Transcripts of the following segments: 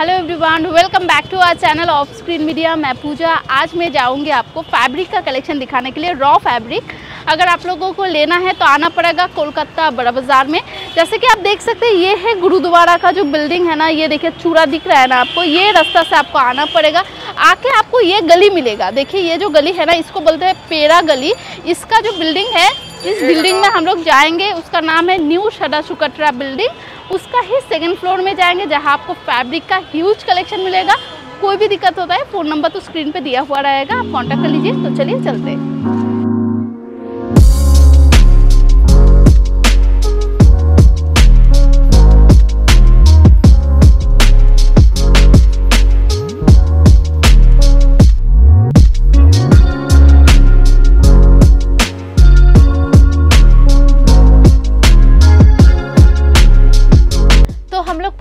Hello everyone welcome back to our channel of screen media मैं पूजा आज मैं जाऊंगी आपको फैब्रिक का कलेक्शन दिखाने के लिए रॉ फैब्रिक अगर आप लोगों को लेना है तो आना पड़ेगा कोलकाता बड़ा बाज़ार में जैसे कि आप देख सकते हैं ये है गुरुद्वारा का जो बिल्डिंग है ना ये देखिए चूरा दिख रहा है ना आपको ये रास्ता से आपको आना पड़ेगा आके आपको ये गली मिलेगा देखिए ये जो गली है ना इसको बोलते हैं पेरा गली इसका जो बिल्डिंग है इस बिल्डिंग में हम लोग जाएंगे उसका नाम है न्यू शडा सुकटरा बिल्डिंग उसका ही सेकंड फ्लोर में जाएंगे जहां आपको फैब्रिक का ह्यूज कलेक्शन मिलेगा कोई भी दिक्कत होता है फ़ोन नंबर तो स्क्रीन पे दिया हुआ रहेगा आप कॉन्टेक्ट कर लीजिए तो चलिए चलते हैं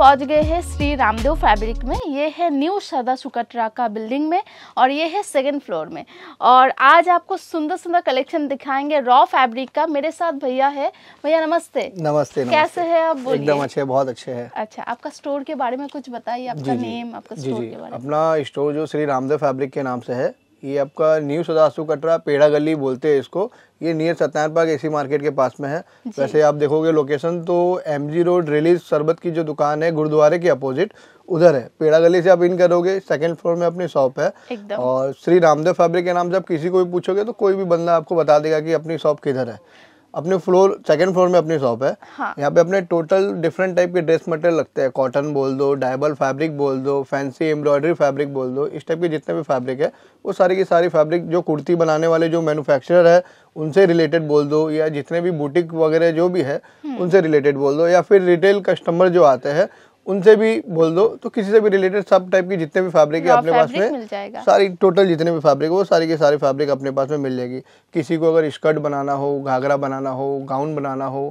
पहुंच गए हैं श्री रामदेव फैब्रिक में ये है न्यू सदा सुकटरा का बिल्डिंग में और ये है सेकेंड फ्लोर में और आज आपको सुंदर सुंदर कलेक्शन दिखाएंगे रॉ फैब्रिक का मेरे साथ भैया है भैया नमस्ते नमस्ते कैसे है आप एकदम अच्छे बहुत अच्छे है अच्छा आपका स्टोर के बारे में कुछ बताइए आपका नेम आपका स्टोर के बारे में अपना स्टोर जो श्री रामदेव फैब्रिक के नाम से है ये आपका न्यू सदासु कटरा पेड़ा गली बोलते हैं इसको ये near Satyanarayana park AC market के पास में है वैसे आप देखोगे लोकेशन तो एम जी रोड रिलीज शरबत की जो दुकान है गुरुद्वारे के अपोजिट उधर है पेड़ा गली से आप इन करोगे सेकंड फ्लोर में अपनी शॉप है और श्री रामदेव फैब्रिक के नाम से आप किसी को भी पूछोगे तो कोई भी बंदा आपको बता देगा कि अपनी शॉप किधर है अपने फ्लोर सेकंड फ्लोर में अपनी शॉप है हाँ. यहाँ पे अपने टोटल डिफरेंट टाइप के ड्रेस मटेरियल लगते हैं कॉटन बोल दो डायबल फैब्रिक बोल दो फैंसी एम्ब्रॉयडरी फैब्रिक बोल दो इस टाइप के जितने भी फैब्रिक है वो सारी की सारी फैब्रिक जो कुर्ती बनाने वाले जो मैनुफैक्चरर है उनसे रिलेटेड बोल दो या जितने भी बुटीक वगैरह जो भी है हम्म। उनसे रिलेटेड बोल दो या फिर रिटेल कस्टमर जो आते हैं उनसे भी बोल दो तो किसी से भी रिलेटेड सब टाइप के जितने भी फैब्रिक है हाँ, अपने पास में सारी टोटल जितने भी फैब्रिक वो सारी के सारे फैब्रिक अपने पास में मिल जाएगी किसी को अगर स्कर्ट बनाना हो घाघरा बनाना हो गाउन बनाना हो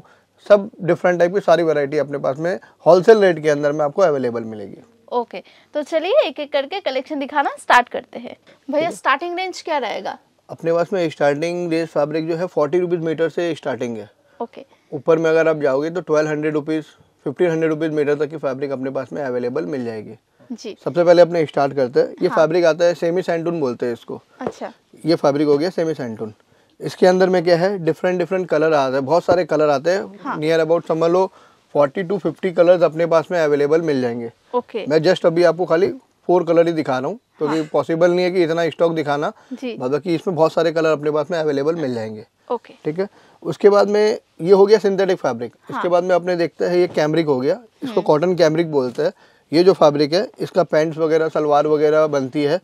सब डिफरेंट टाइप की सारी वैरायटी अपने पास में होलसेल रेट के अंदर में आपको अवेलेबल मिलेगी ओके तो चलिए एक एक करके कलेक्शन दिखाना स्टार्ट करते हैं भैया स्टार्टिंग रेंज क्या रहेगा अपने पास में स्टार्टिंग रेंज फैब्रिक जो है फोर्टी रुपीज़ मीटर से स्टार्टिंग है ओके ऊपर में अगर आप जाओगे तो twelve hundred rupees fifteen hundred rupees metre तक की फैब्रिक अपने पास में अवेलेबल मिल जाएगी जी सबसे पहले अपने स्टार्ट करते हैं ये हाँ। फैब्रिक आता है सेमी सैंटून बोलते हैं इसको अच्छा ये फैब्रिक हो गया सेमी सैंटून इसके अंदर में क्या है डिफरेंट डिफरेंट कलर आते हैं बहुत सारे कलर आते हैं नियर अबाउट समझ लो फोर्टी टू फिफ्टी कलर अपने पास में अवेलेबल मिल जाएंगे ओके मैं जस्ट अभी आपको खाली फोर कलर ही दिखा रहा हूँ क्योंकि तो हाँ। पॉसिबल नहीं है कि इतना स्टॉक दिखाना बाकी इसमें बहुत सारे कलर अपने पास में अवेलेबल मिल जाएंगे ओके ठीक है उसके बाद में ये हो गया सिंथेटिक फैब्रिक हाँ। इसके बाद में आपने देखते हैं ये कैमरिक हो गया इसको कॉटन हम्म। कैमरिक बोलते हैं ये जो फैब्रिक है इसका पैंट्स वगैरह सलवार वगैरह बनती है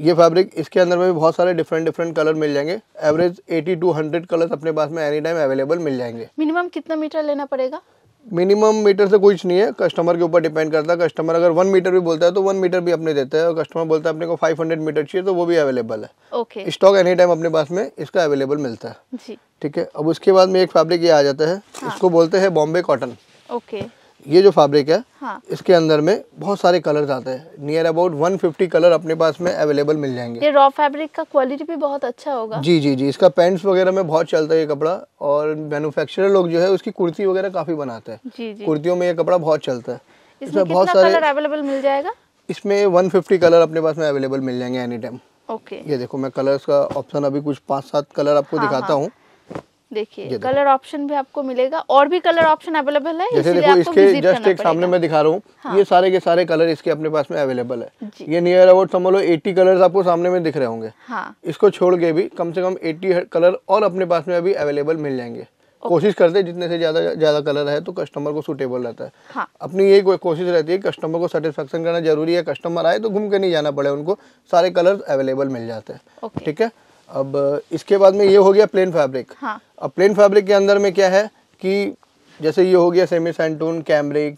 ये फैब्रिक इसके अंदर में भी बहुत सारे डिफरेंट डिफरेंट कलर मिल जाएंगे average eighty to hundred colour अपने पास में एनी टाइम अवेलेबल मिल जाएंगे मिनिमम कितना मीटर लेना पड़ेगा मिनिमम मीटर से कुछ नहीं है कस्टमर के ऊपर डिपेंड करता है कस्टमर अगर वन मीटर भी बोलता है तो वन मीटर भी अपने देते हैं और कस्टमर बोलता है अपने को 500 मीटर चाहिए तो वो भी अवेलेबल है ओके स्टॉक एनी टाइम अपने पास में इसका अवेलेबल मिलता है जी ठीक है अब उसके बाद में एक फैब्रिक ये आ जाता है हाँ। इसको बोलते हैं बॉम्बे कॉटन ओके ये जो फैब्रिक है हाँ। इसके अंदर में बहुत सारे कलर्स आते हैं नियर अबाउट 150 कलर अपने पास में अवेलेबल मिल जाएंगे ये रॉ फैब्रिक का क्वालिटी भी बहुत अच्छा होगा जी जी जी इसका पैंट्स वगैरह में बहुत चलता है ये कपड़ा और मैन्युफैक्चरर लोग जो है उसकी कुर्ती वगैरह काफी बनाते हैं कुर्तियों में ये कपड़ा बहुत चलता है इसमें बहुत सारे अवेलेबल मिल जाएगा इसमें वन कलर अपने पास में अवेलेबल मिल जाएंगे एनी टाइम ओके ये देखो मैं कलर का ऑप्शन अभी कुछ पाँच सात कलर आपको हाँ, दिखाता हाँ। हूँ देखिए कलर ऑप्शन भी आपको मिलेगा और भी कलर ऑप्शन अवेलेबल है जैसे देखो इसके जस्ट एक सामने मैं दिखा रहा हूँ हाँ। ये सारे के सारे कलर इसके अपने पास में अवेलेबल है ये नियर अबाउट समझ लो एट्टी कलर आपको सामने में दिख रहे होंगे हाँ। इसको छोड़ के भी कम से कम एट्टी कलर और अपने पास में अभी अवेलेबल मिल जाएंगे कोशिश करते हैं जितने से ज़्यादा ज़्यादा कलर है तो कस्टमर को सुटेबल रहता है हाँ। अपनी यही कोशिश रहती है कस्टमर को सेटिस्फेक्शन करना जरूरी है कस्टमर आए तो घूम के नहीं जाना पड़े उनको सारे कलर अवेलेबल मिल जाते हैं ठीक है अब इसके बाद में ये हो गया प्लेन फैब्रिक हाँ। अब प्लेन फैब्रिक के अंदर में क्या है कि जैसे ये हो गया semi santoon cambric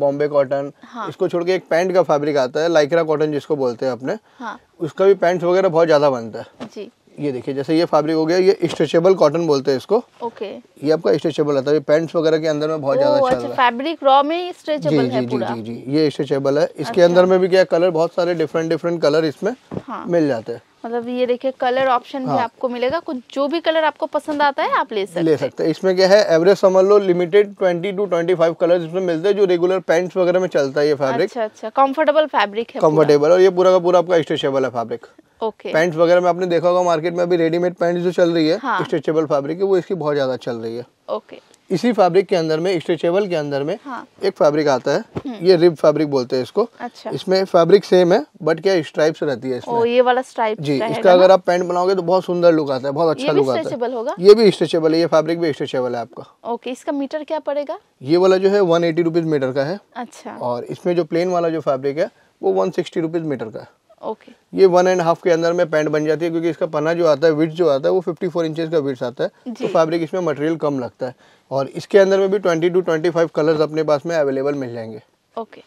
Bombay cotton हाँ। इसको छोड़ के एक पैंट का फैब्रिक आता है लाइकरा कॉटन जिसको बोलते हैं अपने हाँ। उसका भी पैंट वगैरह बहुत ज़्यादा बनता है जी। ये देखिए जैसे ये फैब्रिक हो गया ये स्ट्रेचेबल कॉटन बोलते हैं इसको ओके ये आपका स्ट्रेचेबल आता है पैंट वगैरह के अंदर में बहुत ज्यादा फैब्रिक रॉ में जी, जी जी ये स्ट्रेचेबल है इसके अच्छा। अंदर में भी क्या कलर बहुत सारे डिफरेंट डिफरेंट कलर इसमें हाँ। मिल जाते हैं मतलब ये देखिए कलर ऑप्शन हाँ। भी आपको मिलेगा कुछ जो भी कलर आपको पसंद आता है आप ले सकते ले सकते हैं इसमें क्या है एवरेज समझ लो लिमिटेड 20 टू 25 कलर इसमें मिलते हैं जो रेगुलर पैंट्स वगैरह में चलता है ये फैब्रिक अच्छा अच्छा कंफर्टेबल फैब्रिक है कंफर्टेबल और ये पूरा का पूरा आपका स्ट्रेचेबल है फैब्रिक ओके पैंट्स वगैरह में आपने देखा होगा मार्केट में अभी रेडीमेड पैंट जो चल रही है स्ट्रेचेबल फैब्रिक है वो इसकी बहुत ज्यादा चल रही है ओके इसी फैब्रिक के अंदर में स्ट्रेचेबल के अंदर में हाँ। एक फैब्रिक आता है हम्म। ये रिब फैब्रिक बोलते हैं इसको अच्छा। इसमें फैब्रिक सेम है बट क्या स्ट्राइप्स रहती है इसमें ओ, ये वाला स्ट्राइप जी इसका अगर आप पैंट बनाओगे तो बहुत सुंदर लुक आता है बहुत अच्छा लुक आता है ये भी स्ट्रेचेबल है ये फैब्रिक भी स्ट्रेचेबल है आपका ओके इसका मीटर क्या पड़ेगा ये वाला जो है वन एटी मीटर का है अच्छा और इसमें जो प्लेन वाला जो फैब्रिक है वो वन सिक्सटी मीटर का है ओके ये वन एंड हाफ के अंदर में पैंट बन जाती है क्योंकि इसका पन्ना जो आता है विड्स जो आता है वो 54 फोर इंचज का विड्स आता है तो फैब्रिक इसमें मटेरियल कम लगता है और इसके अंदर में भी 20 टू 25 कलर्स अपने पास में अवेलेबल मिल जाएंगे ओके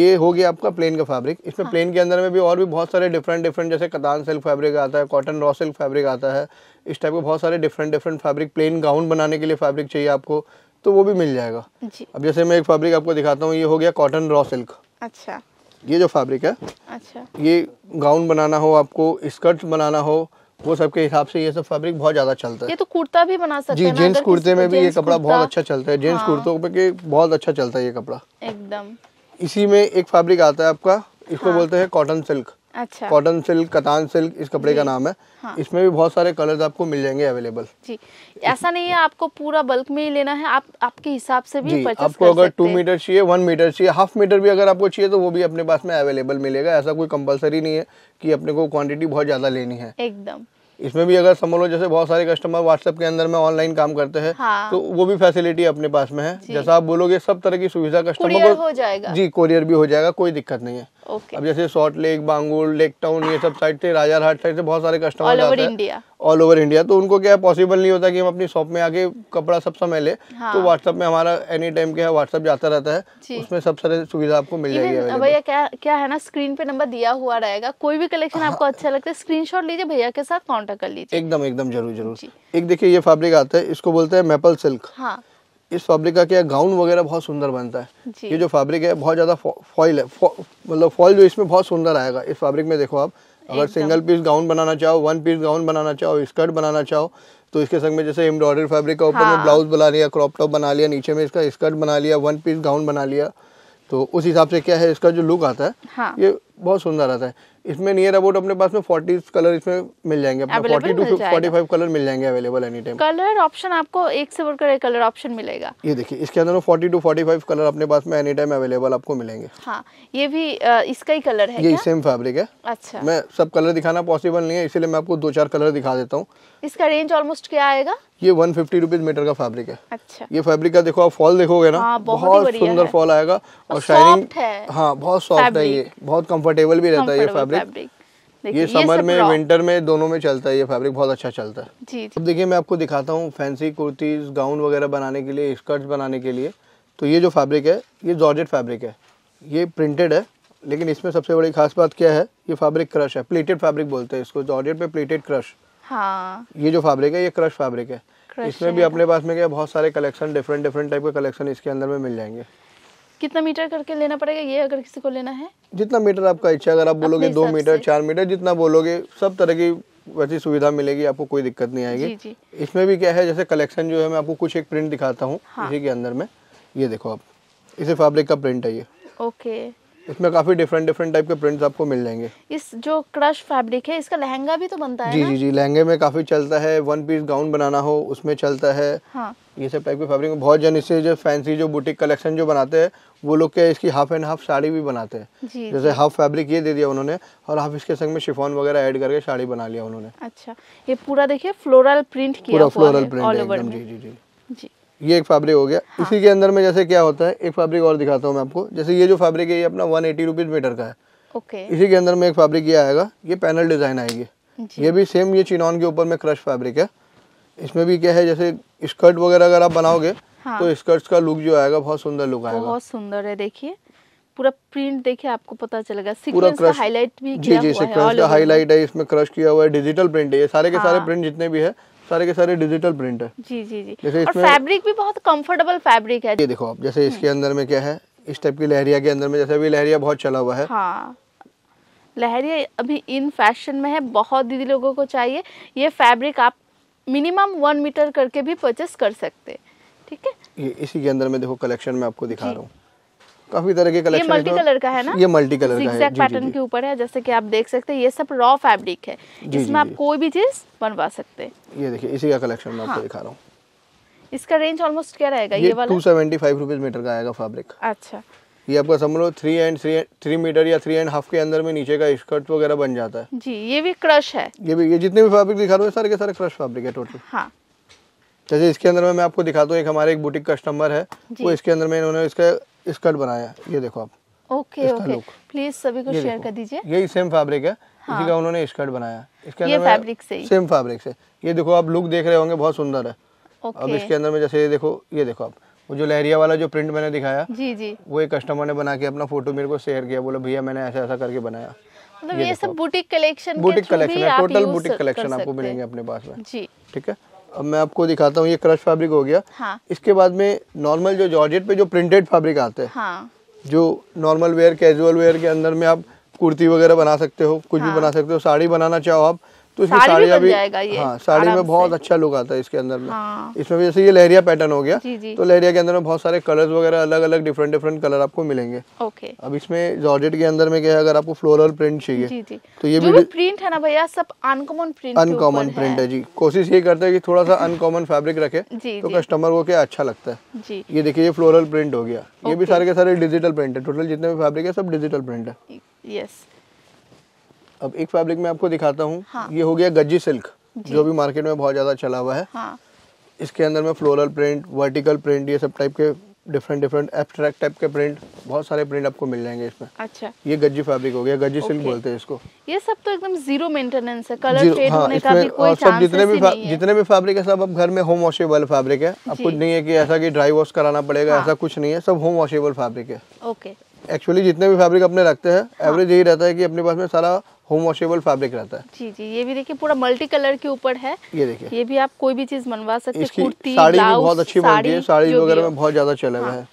ये हो गया आपका प्लेन का फैब्रिक इसमें हाँ। प्लेन के अंदर में भी और भी बहुत सारे डिफरेंट डिफरेंट जैसे कतान सिल्क फैब्रिक आता है कॉटन रॉ सिल्क फैब्रिक आता है इस टाइप के बहुत सारे different different fabric plain gown बनाने के लिए फैब्रिक चाहिए आपको तो वो भी मिल जाएगा जी। अब जैसे मैं एक फैब्रिक आपको दिखाता हूँ ये हो गया कॉटन रॉ सिल्क अच्छा ये जो फैब्रिक है अच्छा ये गाउन बनाना हो आपको स्कर्ट बनाना हो वो सबके हिसाब से ये सब फैब्रिक बहुत ज्यादा चलता है ये तो कुर्ता भी बना सकते जी जेंट्स कुर्ते में भी ये कपड़ा बहुत अच्छा चलता है जेंट्स हाँ। कुर्तों में के बहुत अच्छा चलता है ये कपड़ा एकदम इसी में एक फैब्रिक आता है आपका इसको हाँ। बोलते हैं कॉटन सिल्क अच्छा कॉटन सिल्क कतान सिल्क इस कपड़े का नाम है हाँ। इसमें भी बहुत सारे कलर्स आपको मिल जाएंगे अवेलेबल जी ऐसा नहीं है आपको पूरा बल्क में ही लेना है आप आपके हिसाब से भी जी, आपको अगर टू मीटर चाहिए वन मीटर चाहिए हाफ मीटर भी अगर आपको चाहिए तो वो भी अपने पास में अवेलेबल मिलेगा ऐसा कोई कंपलसरी नहीं है की अपने को क्वान्टिटी बहुत ज्यादा लेनी है एकदम इसमें भी अगर समझ लो जैसे बहुत सारे कस्टमर व्हाट्सएप के अंदर में ऑनलाइन काम करते हैं हाँ। तो वो भी फैसिलिटी अपने पास में है जैसा आप बोलोगे सब तरह की सुविधा कस्टमर को हो जाएगा जी कोरियर भी हो जाएगा कोई दिक्कत नहीं है okay. अब जैसे salt lake Bangur lake town ये सब साइड से राजा हाट साइड से बहुत सारे customer over India all over India तो उनको क्या पॉसिबल नहीं होता कि हम अपनी शॉप में आके कपड़ा सब समय ले हाँ। तो व्हाट्सअप में हमारा एनी टाइम क्या है व्हाट्सअप जाता रहता है उसमें सब सारे सुविधा आपको मिल जाएगी भैया क्या क्या है ना स्क्रीन पे नंबर दिया हुआ रहेगा कोई भी कलेक्शन हाँ। आपको अच्छा लगता है स्क्रीन लीजिए भैया के साथ कॉन्टेक्ट कर लीजिए एकदम एकदम जरूर जरूर एक देखिए ये फेब्रिक आता है इसको बोलते हैं मेपल सिल्क हाँ इस फैब्रिक का क्या गाउन वगैरह बहुत सुंदर बनता है ये जो फैब्रिक है बहुत ज़्यादा फॉइल है मतलब फॉइल जो इसमें बहुत सुंदर आएगा इस फैब्रिक में देखो आप अगर सिंगल पीस गाउन बनाना चाहो वन पीस गाउन बनाना चाहो स्कर्ट बनाना चाहो तो इसके संग में जैसे एम्ब्रॉयडरी फैब्रिक का ऊपर हाँ। में ब्लाउज बना लिया क्रॉप टॉप बना लिया नीचे में इसका स्कर्ट बना लिया वन पीस गाउन बना लिया तो उस हिसाब से क्या है इसका जो लुक आता है हाँ। ये बहुत सुंदर आता है इसमें नियर अबाउट अपने पास में फोर्टी कलर इसमें मिल जाएंगे forty to forty five colour मिल जाएंगे available any time colour option आपको एक से बढ़कर एक कलर ऑप्शन मिलेगा ये देखिए इसके अंदर forty to forty five colour अपने पास में एनी टाइम अवेलेबल आपको मिलेंगे हाँ ये भी इसका ही कलर है ये सेम फेब्रिक है अच्छा मैं सब कलर दिखाना पॉसिबल नहीं है इसलिए मैं आपको दो चार कलर दिखा देता हूँ इसका रेंज ऑलमोस्ट क्या आएगा ये वन फिफ्टी रुपीज मीटर का फैब्रिक है अच्छा ये फैब्रिक का देखो आप फॉल देखोगे ना हाँ, बहुत, बहुत सुंदर फॉल आएगा और शाइनिंग हाँ बहुत सॉफ्ट है ये बहुत कंफर्टेबल भी रहता है ये फैब्रिक ये समर में विंटर में दोनों में चलता है ये फैब्रिक बहुत अच्छा चलता है जी अब देखिए मैं आपको दिखाता हूँ फैंसी कुर्तीज गाउन वगैरह बनाने के लिए स्कर्ट्स बनाने के लिए तो ये जो फैब्रिक है ये जॉर्जेट फैब्रिक है ये प्रिंटेड है लेकिन इसमें सबसे बड़ी खास बात क्या है ये फैब्रिक क्रश है प्लेटेड फैब्रिक बोलते हैं इसको जॉर्जेट पे प्लेटेड क्रश हाँ ये जो फैब्रिक है ये क्रश फैब्रिक है इसमें भी अपने पास में क्या बहुत सारे कलेक्शन डिफरेंट डिफरेंट टाइप के कलेक्शन इसके अंदर में मिल जाएंगे कितना मीटर करके लेना पड़ेगा ये अगर किसी को लेना है जितना मीटर आपका इच्छा अगर आप बोलोगे दो मीटर चार मीटर जितना बोलोगे सब तरह की वैसी सुविधा मिलेगी आपको कोई दिक्कत नहीं आएगी जी जी। इसमें भी क्या है जैसे कलेक्शन जो है मैं आपको कुछ एक प्रिंट दिखाता हूँ हाँ। इसी के अंदर में ये देखो आप इसे फैब्रिक का प्रिंट है ये ओके इसमें काफ़ी डिफरेंट डिफरेंट टाइप के प्रिंट्स आपको मिल जाएंगे इस जो क्रश फैब्रिक है इसका लहंगा भी तो बनता है जी ना? जी जी लहंगे में काफ़ी चलता है वन पीस गाउन बनाना हो उसमें चलता है हाँ। ये सब टाइप के फैब्रिक बहुत जन इससे जो फैंसी जो बुटीक कलेक्शन जो बनाते हैं वो लोग क्या इसकी हाफ एंड हाफ साड़ी भी बनाते हैं जैसे हाफ फैब्रिक ये दे दिया उन्होंने और हाफ इसके संग में शिफोन वगैरह ऐड करके साड़ी बना लिया उन्होंने अच्छा ये पूरा देखिये फ्लोरल प्रिंट किया पूरा फ्लोरल प्रिंट जी जी जी ये एक फैब्रिक हो गया हाँ। इसी के अंदर में जैसे क्या होता है एक फैब्रिक और दिखाता हूँ मैं आपको जैसे ये जो फैब्रिक है ये अपना वन एटी रुपीज़ मीटर का है ओके इसी के अंदर में एक फैब्रिक ये आएगा ये पैनल डिज़ाइन आएगी ये भी सेम ये चिनॉन के ऊपर में क्रश फैब्रिक है इसमें भी क्या है जैसे स्कर्ट वगैरह अगर आप बनाओगे हाँ। तो स्कर्ट्स का लुक जो आएगा बहुत सुंदर लुक आएगा बहुत सुंदर है देखिए पूरा प्रिंट देखिए आपको पता चलेगा पूरा क्रश हाईलाइट भी जी जी सिक्वेंस का हाईलाइट है इसमें क्रश किया हुआ है डिजिटल प्रिंट है ये सारे के सारे प्रिंट हाँ। जितने भी है सारे के सारे डिजिटल प्रिंट है जी जी जी जैसे और फैब्रिक भी बहुत कंफर्टेबल फैब्रिक है ये देखो आप जैसे हम्म। इसके अंदर में क्या है इस टाइप की लहरिया के अंदर में जैसे अभी लहरिया बहुत चला हुआ है हाँ लहरिया अभी इन फैशन में है बहुत दीदी लोगों को चाहिए ये फैब्रिक आप मिनिमम वन मीटर करके भी परचेस कर सकते ठीक है ये इसी के अंदर में देखो कलेक्शन में आपको दिखा रहा हूँ काफी तरह के कलेक्शन ये मल्टी कलर का है ना ये मल्टी कलर का है पैटर्न के ऊपर है जैसे कि आप देख सकते हैं ये सब रॉ फैब्रिक है इसमें आप कोई भी चीज बनवा सकते हैं ये देखिए इसी का कलेक्शन मैं आपको हाँ। दिखा रहा हूँ इसका रेंज ऑलमोस्ट क्या रहेगा ये, ये वाला फाइव रुपीज मीटर का आएगा फैब्रिक अच्छा ये आपका समझ लो थ्री एंड थ्री मीटर या थ्री एंड हाफ के अंदर में नीचे का स्कर्ट वगैरह बन जाता है जी ये भी क्रश है ये भी ये जितने भी फैब्रिक दिखा रहा हूँ सारे के सारे क्रश फैब्रिक है टोटल हाँ जैसे इसके अंदर में मैं आपको दिखाता हूँ एक हमारे एक बुटीक कस्टमर है वो इसके अंदर में इन्होंने इसका स्कर्ट बनाया ये देखो आप ओके ओके प्लीज सभी को शेयर कर दीजिए यही सेम फैब्रिक है हाँ। इसी का उन्होंने स्कर्ट बनाया इसके अंदर फैब्रिक से सेम फैब्रिक से ये देखो आप लुक देख रहे होंगे बहुत सुंदर है अब इसके अंदर में जैसे ये देखो ये देखो आप वो जो लहरिया वाला जो प्रिंट मैंने दिखाया जी जी वो एक कस्टमर ने बना के अपना फोटो मेरे को शेयर किया बोला भैया मैंने ऐसा ऐसा करके बनाया मतलब ये, ये सब बुटीक कलेक्शन बुटीक कलेक्शन है टोटल बुटीक कलेक्शन आपको मिलेंगे अपने पास में जी ठीक है अब मैं आपको दिखाता हूँ ये क्रश फैब्रिक हो गया हाँ। इसके बाद में नॉर्मल जो जॉर्जेट पे जो प्रिंटेड फैब्रिक आते हैं हाँ। जो नॉर्मल वेयर कैजुअल वेयर के अंदर में आप कुर्ती वगैरह बना सकते हो कुछ हाँ। भी बना सकते हो साड़ी बनाना चाहो आप तो इसमें साड़ी भी, हाँ साड़ी में बहुत अच्छा लुक आता है इसके अंदर में हाँ। इसमें भी जैसे ये लहरिया पैटर्न हो गया तो लहरिया के अंदर में बहुत सारे कलर वगैरह अलग अलग डिफरेंट डिफरेंट कलर आपको मिलेंगे अब इसमें जॉर्जेट के अंदर में क्या है अगर आपको फ्लोरल प्रिंट चाहिए तो ये भी प्रिंट है ना भैया सब अनकॉमन प्रिंट अनकॉमन प्रिंट है जी कोशिश ये करते हैं कि थोड़ा सा अनकॉमन फैब्रिक रखे तो कस्टमर को क्या अच्छा लगता है ये देखिए ये फ्लोरल प्रिंट हो गया ये भी सारे के सारे डिजिटल प्रिंट है टोटल जितने भी फैब्रिक है सब डिजिटल प्रिंट है यस अब एक फैब्रिक में आपको दिखाता हूँ हाँ। ये हो गया गज्जी सिल्क जो भी मार्केट में बहुत ज़्यादा चला हुआ है हाँ। इसके अंदर में फ्लोरल प्रिंट वर्टिकल प्रिंट ये सब टाइप के डिफरेंट डिफरेंट एब्स्ट्रैक्ट टाइप के प्रिंट बहुत सारे प्रिंट आपको मिल जाएंगे इसमें अच्छा ये गज्जी फैब्रिक हो गया गज्जी सिल्क बोलते हैं इसको ये सब तो एकदम जीरो मेंटेनेंस है कलर फेड हाँ, होने का भी कोई चांस जितने भी है। जितने भी फैब्रिक है सब अब घर में होम वॉशेबल फैब्रिक है अब कुछ नहीं है कि ऐसा कि ड्राई वॉश कराना पड़ेगा हाँ। ऐसा कुछ नहीं है सब होम वॉशेबल फैब्रिक है ओके एक्चुअली जितने भी फैब्रिक अपने रखते हैं एवरेज हाँ। यही रहता है की अपने पास में सारा होम वॉशेबल फैब्रिक रहता है जी जी ये भी देखिए पूरा मल्टी कलर के ऊपर है ये देखिए ये भी आप कोई भी चीज मनवा सकते हैं कुर्ती साड़ी भी बहुत अच्छी बनती है साड़ी वगैरह में बहुत ज्यादा चले हुए हाँ। हैं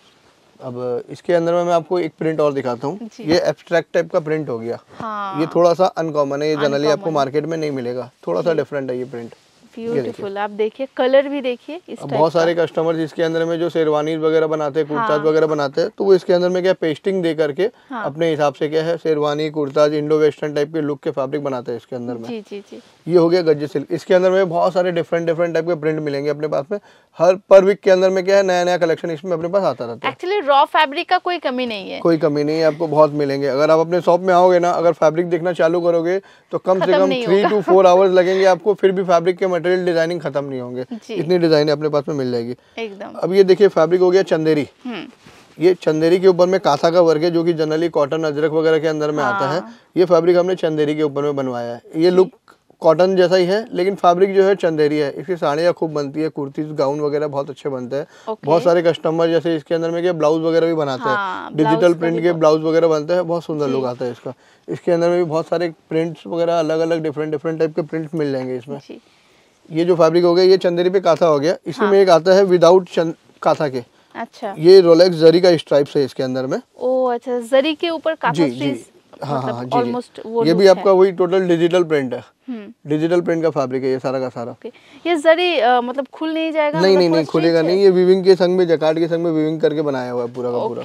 अब इसके अंदर में मैं आपको एक प्रिंट और दिखाता हूँ ये एब्स्ट्रैक्ट टाइप का प्रिंट हो गया हाँ। ये थोड़ा सा अनकॉमन है ये जनरली आपको मार्केट में नहीं मिलेगा थोड़ा सा डिफरेंट है ये प्रिंट ब्यूटीफुल आप देखिए कलर भी देखिए बहुत सारे कस्टमर इसके अंदर में जो शेरवानी वगैरह बनाते हैं कुर्ताज हाँ। वगैरह बनाते हैं तो वो इसके अंदर में क्या पेस्टिंग दे करके हाँ। अपने हिसाब से क्या है sherwani kurtas Indo western type के लुक के फैब्रिक बनाते हैं इसके अंदर में जी जी जी ये हो गया गज्जे सिल्क इसके अंदर में बहुत सारे डिफरेंट डिफरेंट टाइप के प्रिंट मिलेंगे अपने पास में हर पर वीक के अंदर में क्या है नया नया कलेक्शन इसमें अपने पास आता रहता है एक्चुअली रॉ फैब्रिक का कोई कमी नहीं है कोई कमी नहीं है आपको बहुत मिलेंगे अगर आप अपने शॉप में आओगे ना अगर फैब्रिक देखना चालू करोगे तो कम से कम थ्री टू फोर आवर्स लगेंगे आपको फिर भी फैब्रिक के मटेरियल डिजाइनिंग खत्म नहीं होंगे इतनी डिजाइन अपने पास में मिल जाएगी एकदम अब ये देखिए फैब्रिक हो गया चंदेरी हम्म। ये चंदेरी के ऊपर में कासा का वर्ग है जो कि जनरली कॉटन अजरक वगैरह के अंदर में आता है हाँ। ये फैब्रिक हमने चंदेरी के ऊपर में बनवाया है ये लुक कॉटन जैसा ही है लेकिन फैब्रिक जो है चंदेरी है इसकी साड़ियाँ खूब बनती है कुर्तीज गाउन वगैरह बहुत अच्छे बनते हैं okay. बहुत सारे कस्टमर जैसे इसके अंदर में क्या ब्लाउज वगैरह भी बनाते हैं डिजिटल हाँ, प्रिंट के ब्लाउज वगैरह बनते हैं बहुत सुंदर लुक आता है इसका इसके अंदर में भी बहुत सारे प्रिंट्स वगैरह अलग अलग डिफरेंट डिफरेंट टाइप के प्रिंट्स मिल जाएंगे इसमें ये जो फैब्रिक हो गया ये चंदेरी पे काथा हो गया इसी हाँ। में एक आता है विदाउट काथा के अच्छा ये रोलेक्स जरी का स्ट्राइप्स है इसके अंदर में ओ अच्छा जरी के ऊपर मतलब हाँ, हाँ, जी जी हाँ हाँ मतलब जी, जी ये भी आपका वही टोटल डिजिटल प्रिंट है डिजिटल हम्म। प्रिंट का फैब्रिक है ये सारा का सारा ये जरी आ, मतलब खुल नहीं जाएगा नहीं मतलब नहीं नहीं खुलेगा नहीं ये विविंग के संग में जकार्ड के संग में विविंग करके बनाया हुआ है पूरा का पूरा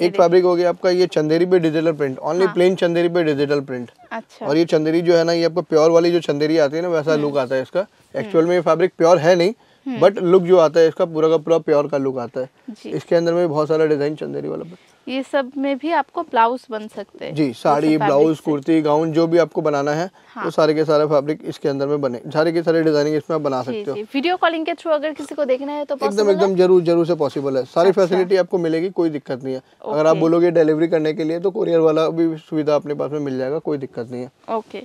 एक फैब्रिक हो गया आपका ये चंदेरी पे digital print only plain Chanderi पे डिजिटल प्रिंट अच्छा और ये चंदेरी जो है ना ये आपको प्योर वाली जो चंदेरी आती है ना वैसा लुक हम्म। आता है इसका एक्चुअल हम्म। में ये फैब्रिक प्योर है नहीं बट हम्म। लुक जो आता है इसका पूरा का पूरा प्योर का लुक आता है इसके अंदर में बहुत सारा डिजाइन चंदेरी वाला ये सब में भी आपको ब्लाउज बन सकते हैं जी साड़ी ब्लाउज कुर्ती गाउन जो भी आपको बनाना है हाँ। वो सारे के सारे फैब्रिक इसके अंदर में बने सारे के सारे डिजाइनिंग इसमें आप बना सकते हो वीडियो कॉलिंग के थ्रू अगर किसी को देखना है तो एकदम एकदम जरूर जरूर से पॉसिबल है सारी अच्छा। फैसिलिटी आपको मिलेगी कोई दिक्कत नहीं है अगर आप बोलोगे डिलीवरी करने के लिए तो कोरियर वाला भी सुविधा अपने पास में मिल जाएगा कोई दिक्कत नहीं है ओके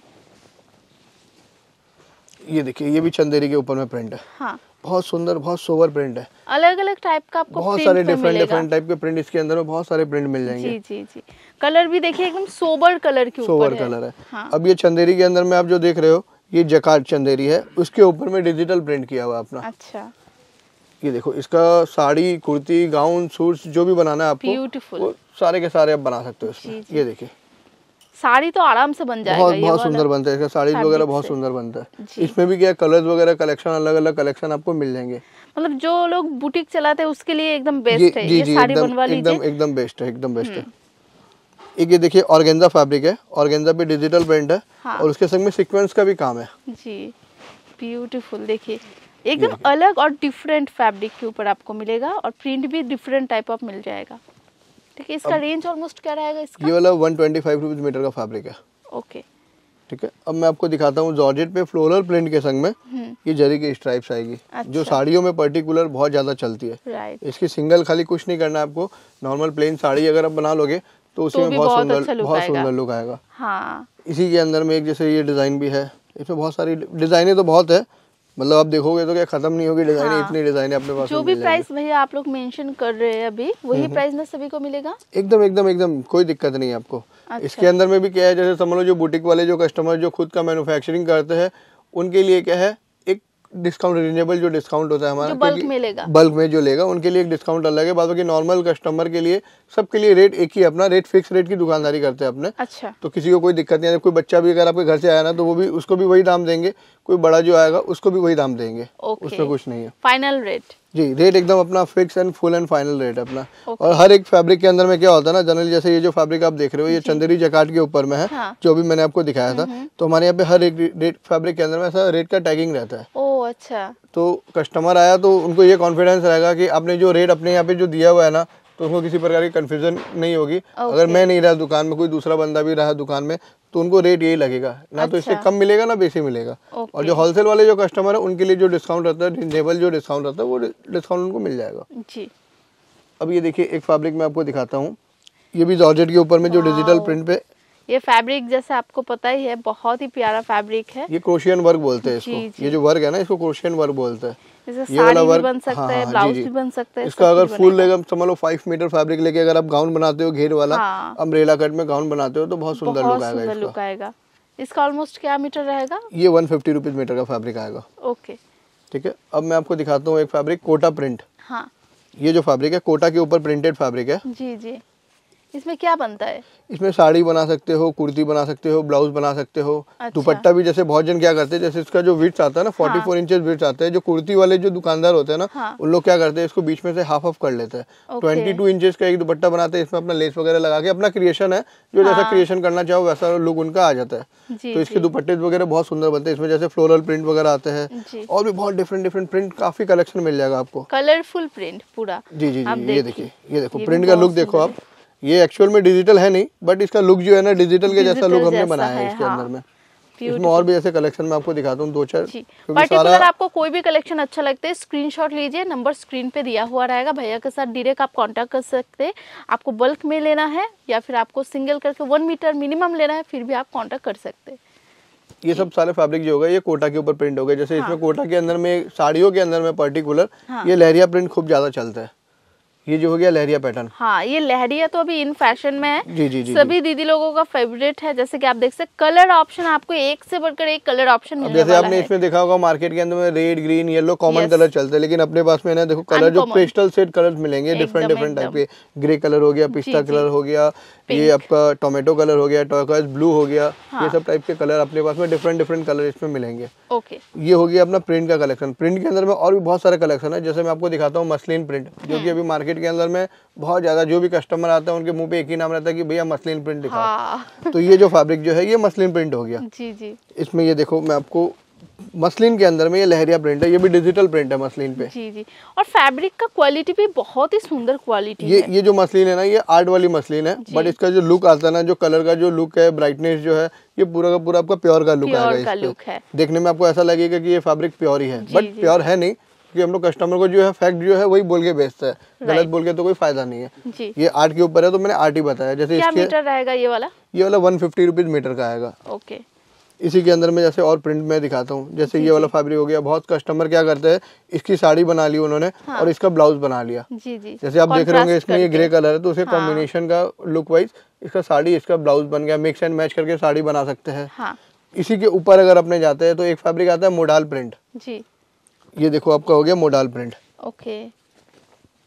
ये देखिए ये भी चंदेरी के ऊपर में प्रिंट है हाँ। बहुत सुंदर बहुत सोवर प्रिंट है अलग अलग टाइप का आपको बहुत सारे डिफरेंट डिफरेंट टाइप के प्रिंट इसके अंदर में बहुत सारे प्रिंट मिल जाएंगे जी जी जी कलर भी देखिए एकदम सोबर कलर के सोवर कलर है हाँ। अब ये चंदेरी के अंदर में आप जो देख रहे हो ये जकार्ड चंदेरी है उसके ऊपर में डिजिटल प्रिंट किया हुआ अपना अच्छा ये देखो इसका साड़ी कुर्ती गाउन सूट जो भी बनाना है आपको सारे के सारे आप बना सकते हो इसमें ये देखिए साड़ी तो आराम से बन जाएगा बहुत बहुत सुंदर बनता है इसका साड़ी वगैरह बहुत सुंदर बनता है इसमें भी क्या कलर्स वगैरह कलेक्शन अलग अलग कलेक्शन आपको मिल जाएंगे मतलब जो लोग बुटीक चलाते हैं उसके लिए एकदम बेस्ट है ये साड़ी बनवा लीजिए एकदम बेस्ट है एकदम बेस्ट है हम्म। एक ये देखिए ऑर्गेन्जा फैब्रिक है ऑर्गेन्जा भी डिजिटल प्रिंट है हाँ। और उसके संग में सीक्वेंस का भी काम है जी ब्यूटीफुल देखिए एकदम अलग और डिफरेंट फैब्रिक के ऊपर आपको मिलेगा और प्रिंट भी डिफरेंट टाइप ऑफ मिल जाएगा ठीक है इसका रेंज ऑलमोस्ट क्या रहेगा इसका ये वाला मीटर का फैब्रिक है ओके ठीक है अब मैं आपको दिखाता हूँ जॉर्जेट पे फ्लोरल प्रिंट के संग में हम्म। ये जरी की स्ट्राइप्स आएगी अच्छा। जो साड़ियों में पर्टिकुलर बहुत ज्यादा चलती है इसकी सिंगल खाली कुछ नहीं करना आपको नॉर्मल प्लेन साड़ी अगर आप बना लोगे तो, तो उसमें तो बहुत सुंदर अच्छा बहुत सुंदर लुक आएगा हाँ। इसी के अंदर में एक जैसे ये डिजाइन भी है इसमें बहुत सारी डिजाइने तो बहुत है मतलब आप देखोगे तो क्या खत्म नहीं होगी डिजाइन हाँ। इतनी डिजाइन है अपने पास जो भी प्राइस भैया आप लोग मेंशन कर रहे हैं अभी वही प्राइस हम्म, हम्म। में सभी को मिलेगा एकदम एकदम एकदम कोई दिक्कत नहीं है आपको अच्छा। इसके अंदर में भी क्या है जैसे समझ लो जो बुटीक वाले जो कस्टमर जो खुद का मैन्युफैक्चरिंग करते हैं उनके लिए क्या है डिस्काउंट रिजनेबल जो डिस्काउंट होता है हमारा बल्क में लेगा बल्क में जो लेगा उनके लिए एक डिस्काउंट अलग है बाकी नॉर्मल कस्टमर के लिए सबके लिए रेट एक ही अपना रेट फिक्स रेट की दुकानदारी करते हैं अपने अच्छा तो किसी को कोई दिक्कत नहीं आती कोई बच्चा भी अगर आपके घर से आया ना तो वो भी उसको भी वही दाम देंगे कोई बड़ा जो आएगा उसको भी वही दाम देंगे उसमें कुछ नहीं है फाइनल रेट जी रेट एकदम अपना fix and full and final rate है अपना okay. और हर एक फैब्रिक के अंदर में क्या होता है ना जनरली जैसे ये जो फैब्रिक आप देख रहे हो ये चंदेरी जकाट के ऊपर में है हाँ। जो भी मैंने आपको दिखाया था हम्म। तो हमारे यहाँ पे हर एक रेट फैब्रिक के अंदर में ऐसा रेट का टैगिंग रहता है ओ अच्छा तो कस्टमर आया तो उनको ये कॉन्फिडेंस रहेगा की आपने जो रेट अपने यहाँ पे जो दिया हुआ है ना तो उनको किसी प्रकार की कन्फ्यूजन नहीं होगी okay. अगर मैं नहीं रहा दुकान में कोई दूसरा बंदा भी रहा दुकान में तो उनको रेट यही लगेगा ना अच्छा। तो इससे अच्छा। कम मिलेगा ना बेसी मिलेगा okay. और जो होलसेल वाले जो कस्टमर है उनके लिए जो डिस्काउंट रहता है रिजनेबल जो डिस्काउंट रहता है वो डिस्काउंट उनको मिल जाएगा जी अब ये देखिए एक फैब्रिक मैं आपको दिखाता हूँ ये भी जॉर्जेट के ऊपर में जो डिजिटल प्रिंट पे ये फैब्रिक जैसे आपको पता ही है बहुत ही प्यारा फैब्रिक है ये क्रोशियन वर्क बोलते हैं इसको ये जो वर्क है ना इसको क्रोशियन वर्क बोलते हैं ये वाला वर्क बन सकता हाँ, है ब्लाउज हाँ, भी बन सकता है इसका अगर फुल लेगा लो फाइव मीटर फैब्रिक लेके अगर आप गाउन बनाते हो घेर वाला अम्ब्रेला हाँ। कट में गाउन बनाते हो तो बहुत सुंदर लुक आएगा लुक आएगा इसका ऑलमोस्ट क्या मीटर रहेगा ये वन फिफ्टी रुपीज मीटर का फैब्रिक आएगा ओके ठीक है अब मैं आपको दिखाता हूँ एक फैब्रिक कोटा प्रिंट हाँ ये जो फैब्रिक है कोटा के ऊपर प्रिंटेड फैब्रिक है जी जी इसमें क्या बनता है इसमें साड़ी बना सकते हो कुर्ती बना सकते हो ब्लाउज बना सकते हो अच्छा। दुपट्टा भी जैसे बहुत जन क्या करते हैं जैसे इसका जो विट्स आता है ना फोर्टी फोर इंचेस विट्स आते हैं जो कुर्ती वाले जो दुकानदार होते हैं ना हाँ। उन लोग क्या करते हैं इसको बीच में से हाफ ऑफ कर लेते हैं ट्वेंटी टू का एक दुपट्टा बनाते हैं इसमें अपना लेस वगैरह लगा के अपना क्रिएशन है जो जैसा क्रिएशन हाँ। करना चाहो वैसा लुक उनका आ जाता है तो इसके दुपट्टे वगैरह बहुत सुंदर बनते हैं इसमें जैसे फ्लोरल प्रिंट वगैरह आते हैं और भी बहुत डिफरेंट डिफरेंट प्रिंट काफी कलेक्शन मिल जाएगा आपको कलरफुल प्रिंट पूरा जी जी जी ये देखिए ये देखो प्रिंट का लुक देखो आप ये एक्चुअल में डिजिटल है नहीं बट इसका लुक जो है ना डिजिटल के जैसा लुक हमने बनाया है इसके अंदर हाँ। में इसमें और भी ऐसे कलेक्शन में आपको दिखाता हूँ दो चार पर्टिकुलर आपको कोई भी कलेक्शन अच्छा लगता है स्क्रीनशॉट लीजिए नंबर स्क्रीन पे दिया हुआ रहेगा भैया के साथ डायरेक्ट आप कांटेक्ट कर सकते हैं आपको बल्क में लेना है या फिर आपको सिंगल करके वन मीटर मिनिमम लेना है फिर भी आप कॉन्टेक्ट कर सकते हैं ये सब सारे फैब्रिक जो होगा ये कोटा के ऊपर प्रिंट हो गए जैसे हाँ। इसमें कोटा के अंदर में साड़ियों के अंदर में पर्टिकुलर हाँ। ये लहरिया प्रिंट खूब ज्यादा चलता है ये जो हो गया लहरिया पैटर्न हाँ ये लहरिया तो अभी इन फैशन में है जी जी जी सभी दीदी लोगों का फेवरेट है जैसे कि आप देख सकते कलर ऑप्शन आपको एक से बढ़कर एक कलर ऑप्शन मिलने जैसे आपने इसमें देखा होगा मार्केट के अंदर में red green yellow common colour चलते हैं लेकिन अपने पास में ना देखो कलर जो पेस्टल सेट कलर मिलेंगे डिफरेंट डिफरेंट टाइप के ग्रे कलर हो गया पिस्ता कलर हो गया ये आपका टोमेटो कलर हो गया टॉकस ब्लू हो गया हाँ। ये सब टाइप के कलर अपने पास में डिफरेंट डिफरेंट कलर इसमें मिलेंगे ओके ये हो गया अपना प्रिंट का कलेक्शन प्रिंट के अंदर में और भी बहुत सारे कलेक्शन है जैसे मैं आपको दिखाता हूँ मसलिन प्रिंट जो की हम्म। अभी मार्केट मार्केट के अंदर में बहुत ज़्यादा जो भी कस्टमर आता है उनके मुंह पे एक ही नाम रहता है कि भैया मसलिन प्रिंट दिखाओ हाँ। तो ये जो फैब्रिक जो है ये मसलिन प्रिंट हो गया जी जी इसमें ये देखो मैं आपको मसलिन के अंदर में ये लहरिया प्रिंट है ये भी डिजिटल प्रिंट है मसलिन पे जी जी और फैब्रिक का क्वालिटी भी बहुत ही सुंदर क्वालिटी ये है। ये जो मसलिन है ना ये आर्ट वाली मसलिन है बट इसका जो लुक आता है ना जो कलर का जो लुक है ब्राइटनेस जो है ये पूरा का पूरा आपका प्योर का लुक आएगा देखने में आपको ऐसा लगेगा की ये फेब्रिक प्योर ही है बट प्योर है नहीं क्योंकि हम लोग कस्टमर को जो है फैक्ट जो है वही बोल के बेचते हैं गलत बोल के तो कोई फायदा नहीं है ये आठ के ऊपर है तो मैंने आठ ही बताया जैसे क्या मीटर रहेगा ये वाला ये वाला वन फिफ्टी रुपीज मीटर का आएगा ओके इसी के अंदर में जैसे और प्रिंट में दिखाता हूँ जैसे ये वाला फैब्रिक हो गया बहुत कस्टमर क्या करते हैं इसकी साड़ी बना ली उन्होंने हाँ। और इसका ब्लाउज बना लिया जी जी जैसे आप देख रहे होंगे इसमें ये ग्रे कलर है तो उसे कॉम्बिनेशन हाँ। का लुक वाइज इसका साड़ी इसका ब्लाउज बन गया मिक्स एंड मैच करके साड़ी बना सकते हैं हाँ। इसी के ऊपर अगर अपने जाते हैं तो एक फैब्रिक आता है मोडाल प्रिंट जी ये देखो आपका हो गया मोडाल प्रिंट ओके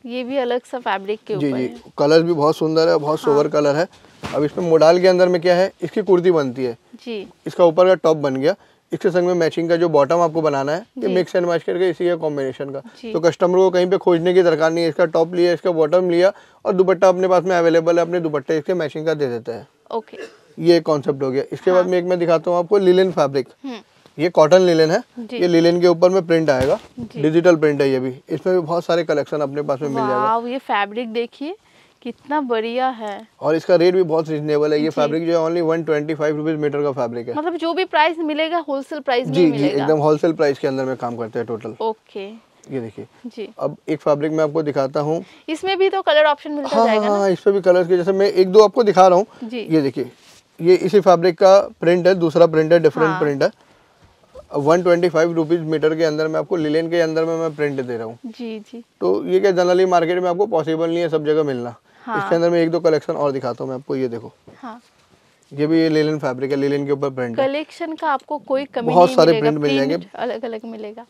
ये भी अलग सा फैब्रिक के जी जी कलर भी बहुत सुंदर है बहुत सोवर हाँ। कलर है अब इसमें मोडाल के अंदर में क्या है इसकी कुर्ती बनती है जी इसका ऊपर का टॉप बन गया इसके संग में मैचिंग का जो बॉटम आपको बनाना है ये मिक्स एंड मैच करके इसी का कॉम्बिनेशन का तो कस्टमर को कहीं पे खोजने की दरकार नहीं है इसका टॉप लिया इसका बॉटम लिया और दुपट्टा अपने पास में अवेलेबल है अपने दुपट्टे इसके मैचिंग का दे देते हैं ओके ये कॉन्सेप्ट हो गया इसके हाँ। बाद में एक मैं दिखाता हूँ आपको लिलिन फैब्रिक ये कॉटन लिलन है ये लिलन के ऊपर में प्रिंट आएगा डिजिटल प्रिंट है ये भी इसमें भी बहुत सारे कलेक्शन अपने पास में मिल जाएगा ये फैब्रिक देखिए कितना बढ़िया है और इसका रेट भी बहुत रीजनेबल है ये फैब्रिक जो है only one twenty five rupees metre का फैब्रिक है मतलब जो भी प्राइस मिलेगा होलसेल प्राइस जी जी एकदम होलसेल प्राइस के अंदर में काम करते हैं टोटल ओके ये देखिए जी अब एक फैब्रिक मैं आपको दिखाता हूँ इसमें भी तो कलर ऑप्शन मिलता हाँ, जाएगा हाँ, हाँ इसमें भी कलर के जैसे मैं एक दो आपको दिखा रहा हूँ ये देखिए ये इसी फैब्रिक का प्रिंट है दूसरा प्रिंट है डिफरेंट हाँ। प्रिंट है one twenty five rupees metre के अंदर में आपको लिलेन के अंदर में मैं प्रिंट दे रहा हूँ जी जी तो ये क्या जनरली मार्केट में आपको पॉसिबल नहीं है सब जगह मिलना हाँ। इसके अंदर में एक दो कलेक्शन और दिखाता हूँ मैं आपको ये देखो हाँ। ये भी ये लेलिन फैब्रिक है लेलिन के ऊपर प्रिंट कलेक्शन का आपको कोई कमी बहुत सारे प्रिंट मिल जाएंगे अलग अलग मिलेगा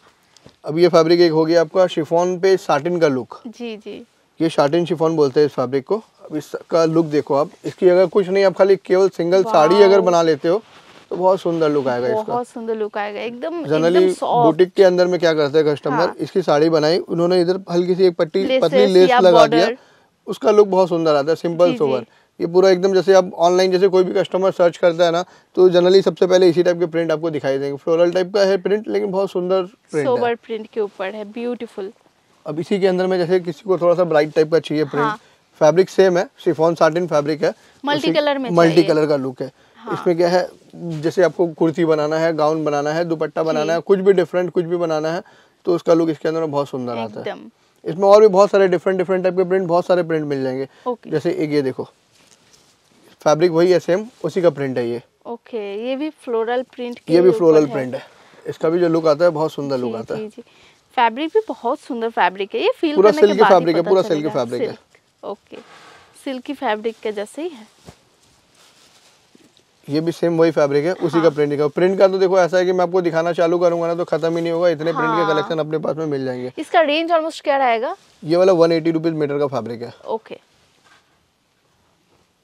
अब ये फैब्रिक एक हो गया आपका शिफोन पे साटिन का लुक जी जी ये शाटिन शिफोन बोलते हैं इस फैब्रिक को अब इसका लुक देखो आप इसकी अगर कुछ नहीं आप खाली केवल सिंगल साड़ी अगर बना लेते हो तो बहुत सुंदर लुक आएगा इसका बहुत सुंदर लुक आएगा एकदम जनरली बुटीक के अंदर में क्या करते हैं कस्टमर हाँ। इसकी साड़ी बनाई उन्होंने इधर हल्की सी एक पट्टी पतली लेस लगा दिया उसका लुक बहुत सुंदर आता है सिंपल सोवर ये पूरा एकदम जैसे आप ऑनलाइन जैसे कोई भी कस्टमर सर्च करता है ना तो जनरली सबसे पहले इसी टाइप के प्रिंट आपको दिखाई देंगे फ्लोरल टाइप का है प्रिंट लेकिन बहुत सुंदर प्रिंट सोबर प्रिंट के ऊपर है ब्यूटीफुल अब इसी के अंदर में जैसे किसी को थोड़ा सा ब्राइट टाइप का चाहिए प्रिंट हाँ। फैब्रिक सेम है शिफॉन साटिन फैब्रिक है मल्टी कलर में मल्टी कलर का लुक है हाँ। इसमें क्या है जैसे आपको कुर्ती बनाना है गाउन बनाना है दुपट्टा बनाना है कुछ भी डिफरेंट कुछ भी बनाना है तो उसका लुक इसके अंदर बहुत सुंदर आता है इसमें और भी बहुत सारे डिफरेंट डिफरेंट टाइप के प्रिंट बहुत सारे प्रिंट मिल जाएंगे जैसे एक ये देखो फैब्रिक वही है सेम उसी का प्रिंट है ये ओके ये भी फ्लोरल प्रिंट ये भी फ्लोरल प्रिंट है इसका भी जो लुक आता है बहुत सुंदर लुक आता है फैब्रिक भी बहुत सुंदर फैब्रिक है ये फील पूरा सिल्क फैब्रिक है पूरा सिल्क फैब्रिक है ओके सिल्की फैब्रिक का जैसे ही है ये भी सेम वही फैब्रिक है उसी हाँ। का प्रिंट का प्रिंट का तो देखो ऐसा है कि मैं आपको दिखाना चालू करूंगा ना तो खत्म ही नहीं होगा इतने हाँ। प्रिंट के कलेक्शन अपने पास में मिल जाएंगे इसका रेंज ऑलमोस्ट क्या रहेगा ये वाला वन एटी रुपीज मीटर का फैब्रिक है ओके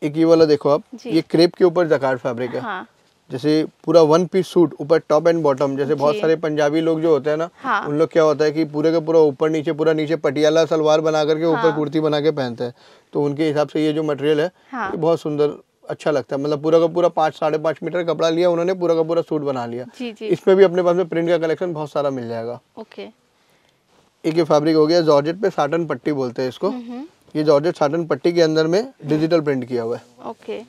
एक ये वाला देखो आप ये क्रेप के ऊपर जकार्ड फैब्रिक है हाँ। जैसे पूरा वन पीस सूट ऊपर टॉप एंड बॉटम जैसे बहुत सारे पंजाबी लोग जो होते हैं ना हाँ। उन लोग क्या होता है कि पूरे का पूरा ऊपर नीचे पूरा नीचे पटियाला सलवार बना करके ऊपर हाँ। कुर्ती बना के पहनते हैं तो उनके हिसाब से ये जो मटेरियल है हाँ। ये बहुत सुंदर अच्छा लगता है मतलब पूरा का पूरा पाँच साढ़े पाँच मीटर कपड़ा लिया उन्होंने पूरा का पूरा सूट बना लिया जी जी इसमें भी अपने पास में प्रिंट का कलेक्शन बहुत सारा मिल जाएगा ओके एक ये फैब्रिक हो गया जॉर्जेट पे साटन पट्टी बोलते हैं इसको हम्म, हम्म। ये जॉर्जेट साटन पट्टी के अंदर में डिजिटल प्रिंट किया हुआ है ओके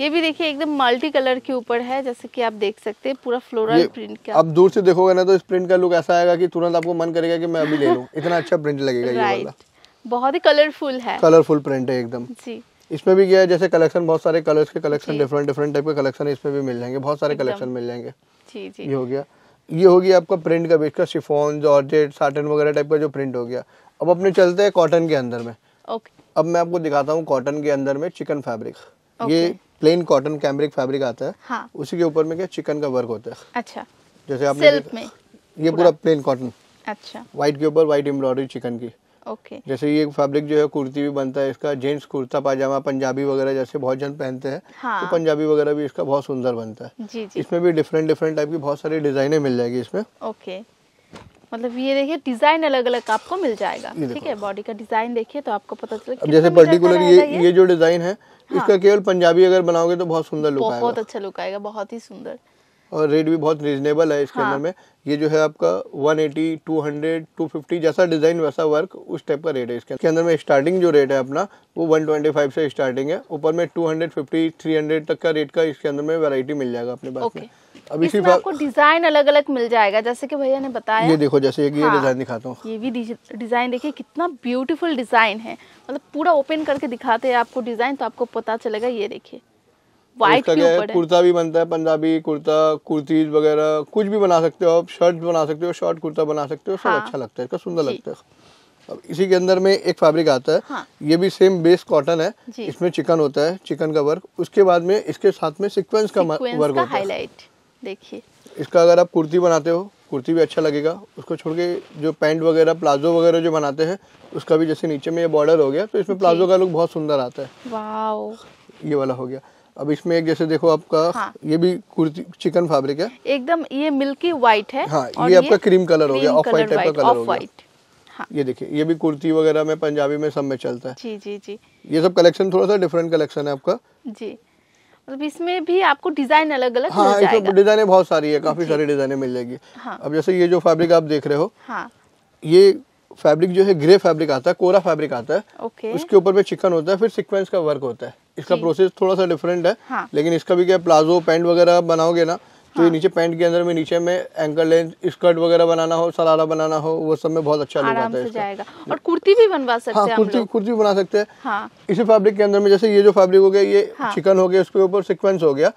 ये भी देखिए एकदम मल्टी कलर के ऊपर है जैसे कि आप देख सकते हैं पूरा फ्लोरल प्रिंट का आप दूर से देखोगे ना तो इस प्रिंट का लुक ऐसा आएगा कि तुरंत आपको मन करेगा कि मैं अभी ले लूं इतना अच्छा प्रिंट लगेगा ये वाला बहुत ही कलरफुल है कलरफुल प्रिंट है एकदम जी इसमें भी क्या है जैसे कलेक्शन बहुत सारे कलर्स के कलेक्शन डिफरेंट डिफरेंट टाइप के कलेक्शन इसमें भी मिल जाएंगे बहुत सारे कलेक्शन मिल जाएंगे ये हो गया ये हो गया आपका प्रिंट का बेच का शिफॉन जॉर्जेट साटन वगैरह टाइप का जो प्रिंट हो गया अब अपने चलते हैं कॉटन के अंदर में ओके अब मैं आपको दिखाता हूँ कॉटन के अंदर में चिकन फैब्रिक ये प्लेन कॉटन कैम्ब्रिक फैब्रिक आता है हाँ। उसी के ऊपर में क्या चिकन का वर्क होता है अच्छा जैसे आपने में ये पूरा प्लेन कॉटन अच्छा व्हाइट के ऊपर व्हाइट एम्ब्रॉयडरी चिकन की ओके okay. जैसे ये फैब्रिक जो है कुर्ती भी बनता है इसका जेंट्स कुर्ता पाजामा पंजाबी वगैरह जैसे बहुत जन पहनते हैं तो हाँ। तो पंजाबी वगैरह भी इसका बहुत सुंदर बनता है जी जी इसमें भी डिफरेंट डिफरेंट टाइप की बहुत सारी डिजाइने मिल जाएगी इसमें ओके okay. मतलब ये देखिए डिजाइन अलग अलग आपको मिल जाएगा ठीक है बॉडी का डिजाइन देखिए तो आपको पता चलेगा जैसे पर्टिकुलर ये ये जो डिजाइन है हाँ। इसका केवल पंजाबी अगर बनाओगे तो बहुत सुंदर लुक आएगा बहुत अच्छा लुक आएगा बहुत ही सुंदर और रेट भी बहुत रिजनेबल है इसके हाँ। अंदर हाँ। में ये जो है आपका 180, 200, 250 जैसा डिज़ाइन वैसा वर्क उस टाइप का रेट है इसके अंदर में स्टार्टिंग जो रेट है अपना वो 125 से स्टार्टिंग है ऊपर में 250, 300 तक का रेट का इसके अंदर में वैरायटी मिल जाएगा अपने पास में अब इसी आपको डिजाइन अलग अलग मिल जाएगा जैसे कि भैया ने बताया ये देखो जैसे ये हाँ, डिजाइन दिखाता हूँ ये भी डिजाइन देखिए कितना ब्यूटीफुल डिजाइन है मतलब पूरा ओपन करके दिखाते हैं आपको डिजाइन तो आपको पता चलेगा ये देखिए कुर्ता भी बनता है पंजाबी कुर्ता कुर्तीज वगैरह कुछ भी बना सकते हो आप शर्ट बना सकते हो शॉर्ट कुर्ता बना सकते हो सब हाँ। अच्छा लगता है इसका सुंदर लगता है अब इसी के अंदर में एक फैब्रिक आता है हाँ। ये भी सेम बेस कॉटन है इसमें चिकन होता है चिकन का वर्क उसके बाद में इसके साथ में सिक्वेंस का वर्क होता है देखिए इसका अगर आप कुर्ती बनाते हो कुर्ती भी अच्छा लगेगा उसको छोड़ के जो पैंट वगैरह प्लाजो वगैरह जो बनाते हैं उसका भी जैसे नीचे में ये बॉर्डर हो गया तो इसमें प्लाजो का लुक बहुत सुंदर आता है ये वाला हो गया अब इसमें एक जैसे देखो आपका हाँ। ये भी कुर्ती चिकन फैब्रिक है एकदम ये मिल्की व्हाइट है हाँ ये, ये आपका क्रीम कलर हो गया ऑफ व्हाइट टाइप का कलर हो गया हाँ। ये देखिए ये भी कुर्ती वगैरह में पंजाबी में सब में चलता है जी जी जी ये सब कलेक्शन थोड़ा सा डिफरेंट कलेक्शन है आपका जी मतलब इसमें भी आपको डिजाइन अलग अलग हाँ डिजाइने बहुत सारी है काफी सारी डिजाइने मिल जाएगी हाँ। अब जैसे ये जो फैब्रिक आप देख रहे हो हाँ। ये फैब्रिक जो है ग्रे फैब्रिक आता है कोरा फैब्रिक आता है ओके उसके ऊपर में चिकन होता है फिर सिक्वेंस का वर्क होता है इसका प्रोसेस थोड़ा सा डिफरेंट है हाँ। लेकिन इसका भी क्या प्लाजो पैंट वगैरह बनाओगे ना तो ये हाँ। नीचे पैंट के अंदर में नीचे में एंकल लेंथ स्कर्ट वगैरह बनाना हो सरारा बनाना हो वो सब में बहुत अच्छा लुक आता है जाएगा और कुर्ती भी बनवा सकते हाँ, हैं हाँ कुर्ती कुर्ती भी बना सकते हैं हाँ। इसी फैब्रिक के अंदर में जैसे ये जो फैब्रिक हो गया ये चिकन हाँ। हो गया उसके ऊपर सिक्वेंस हो गया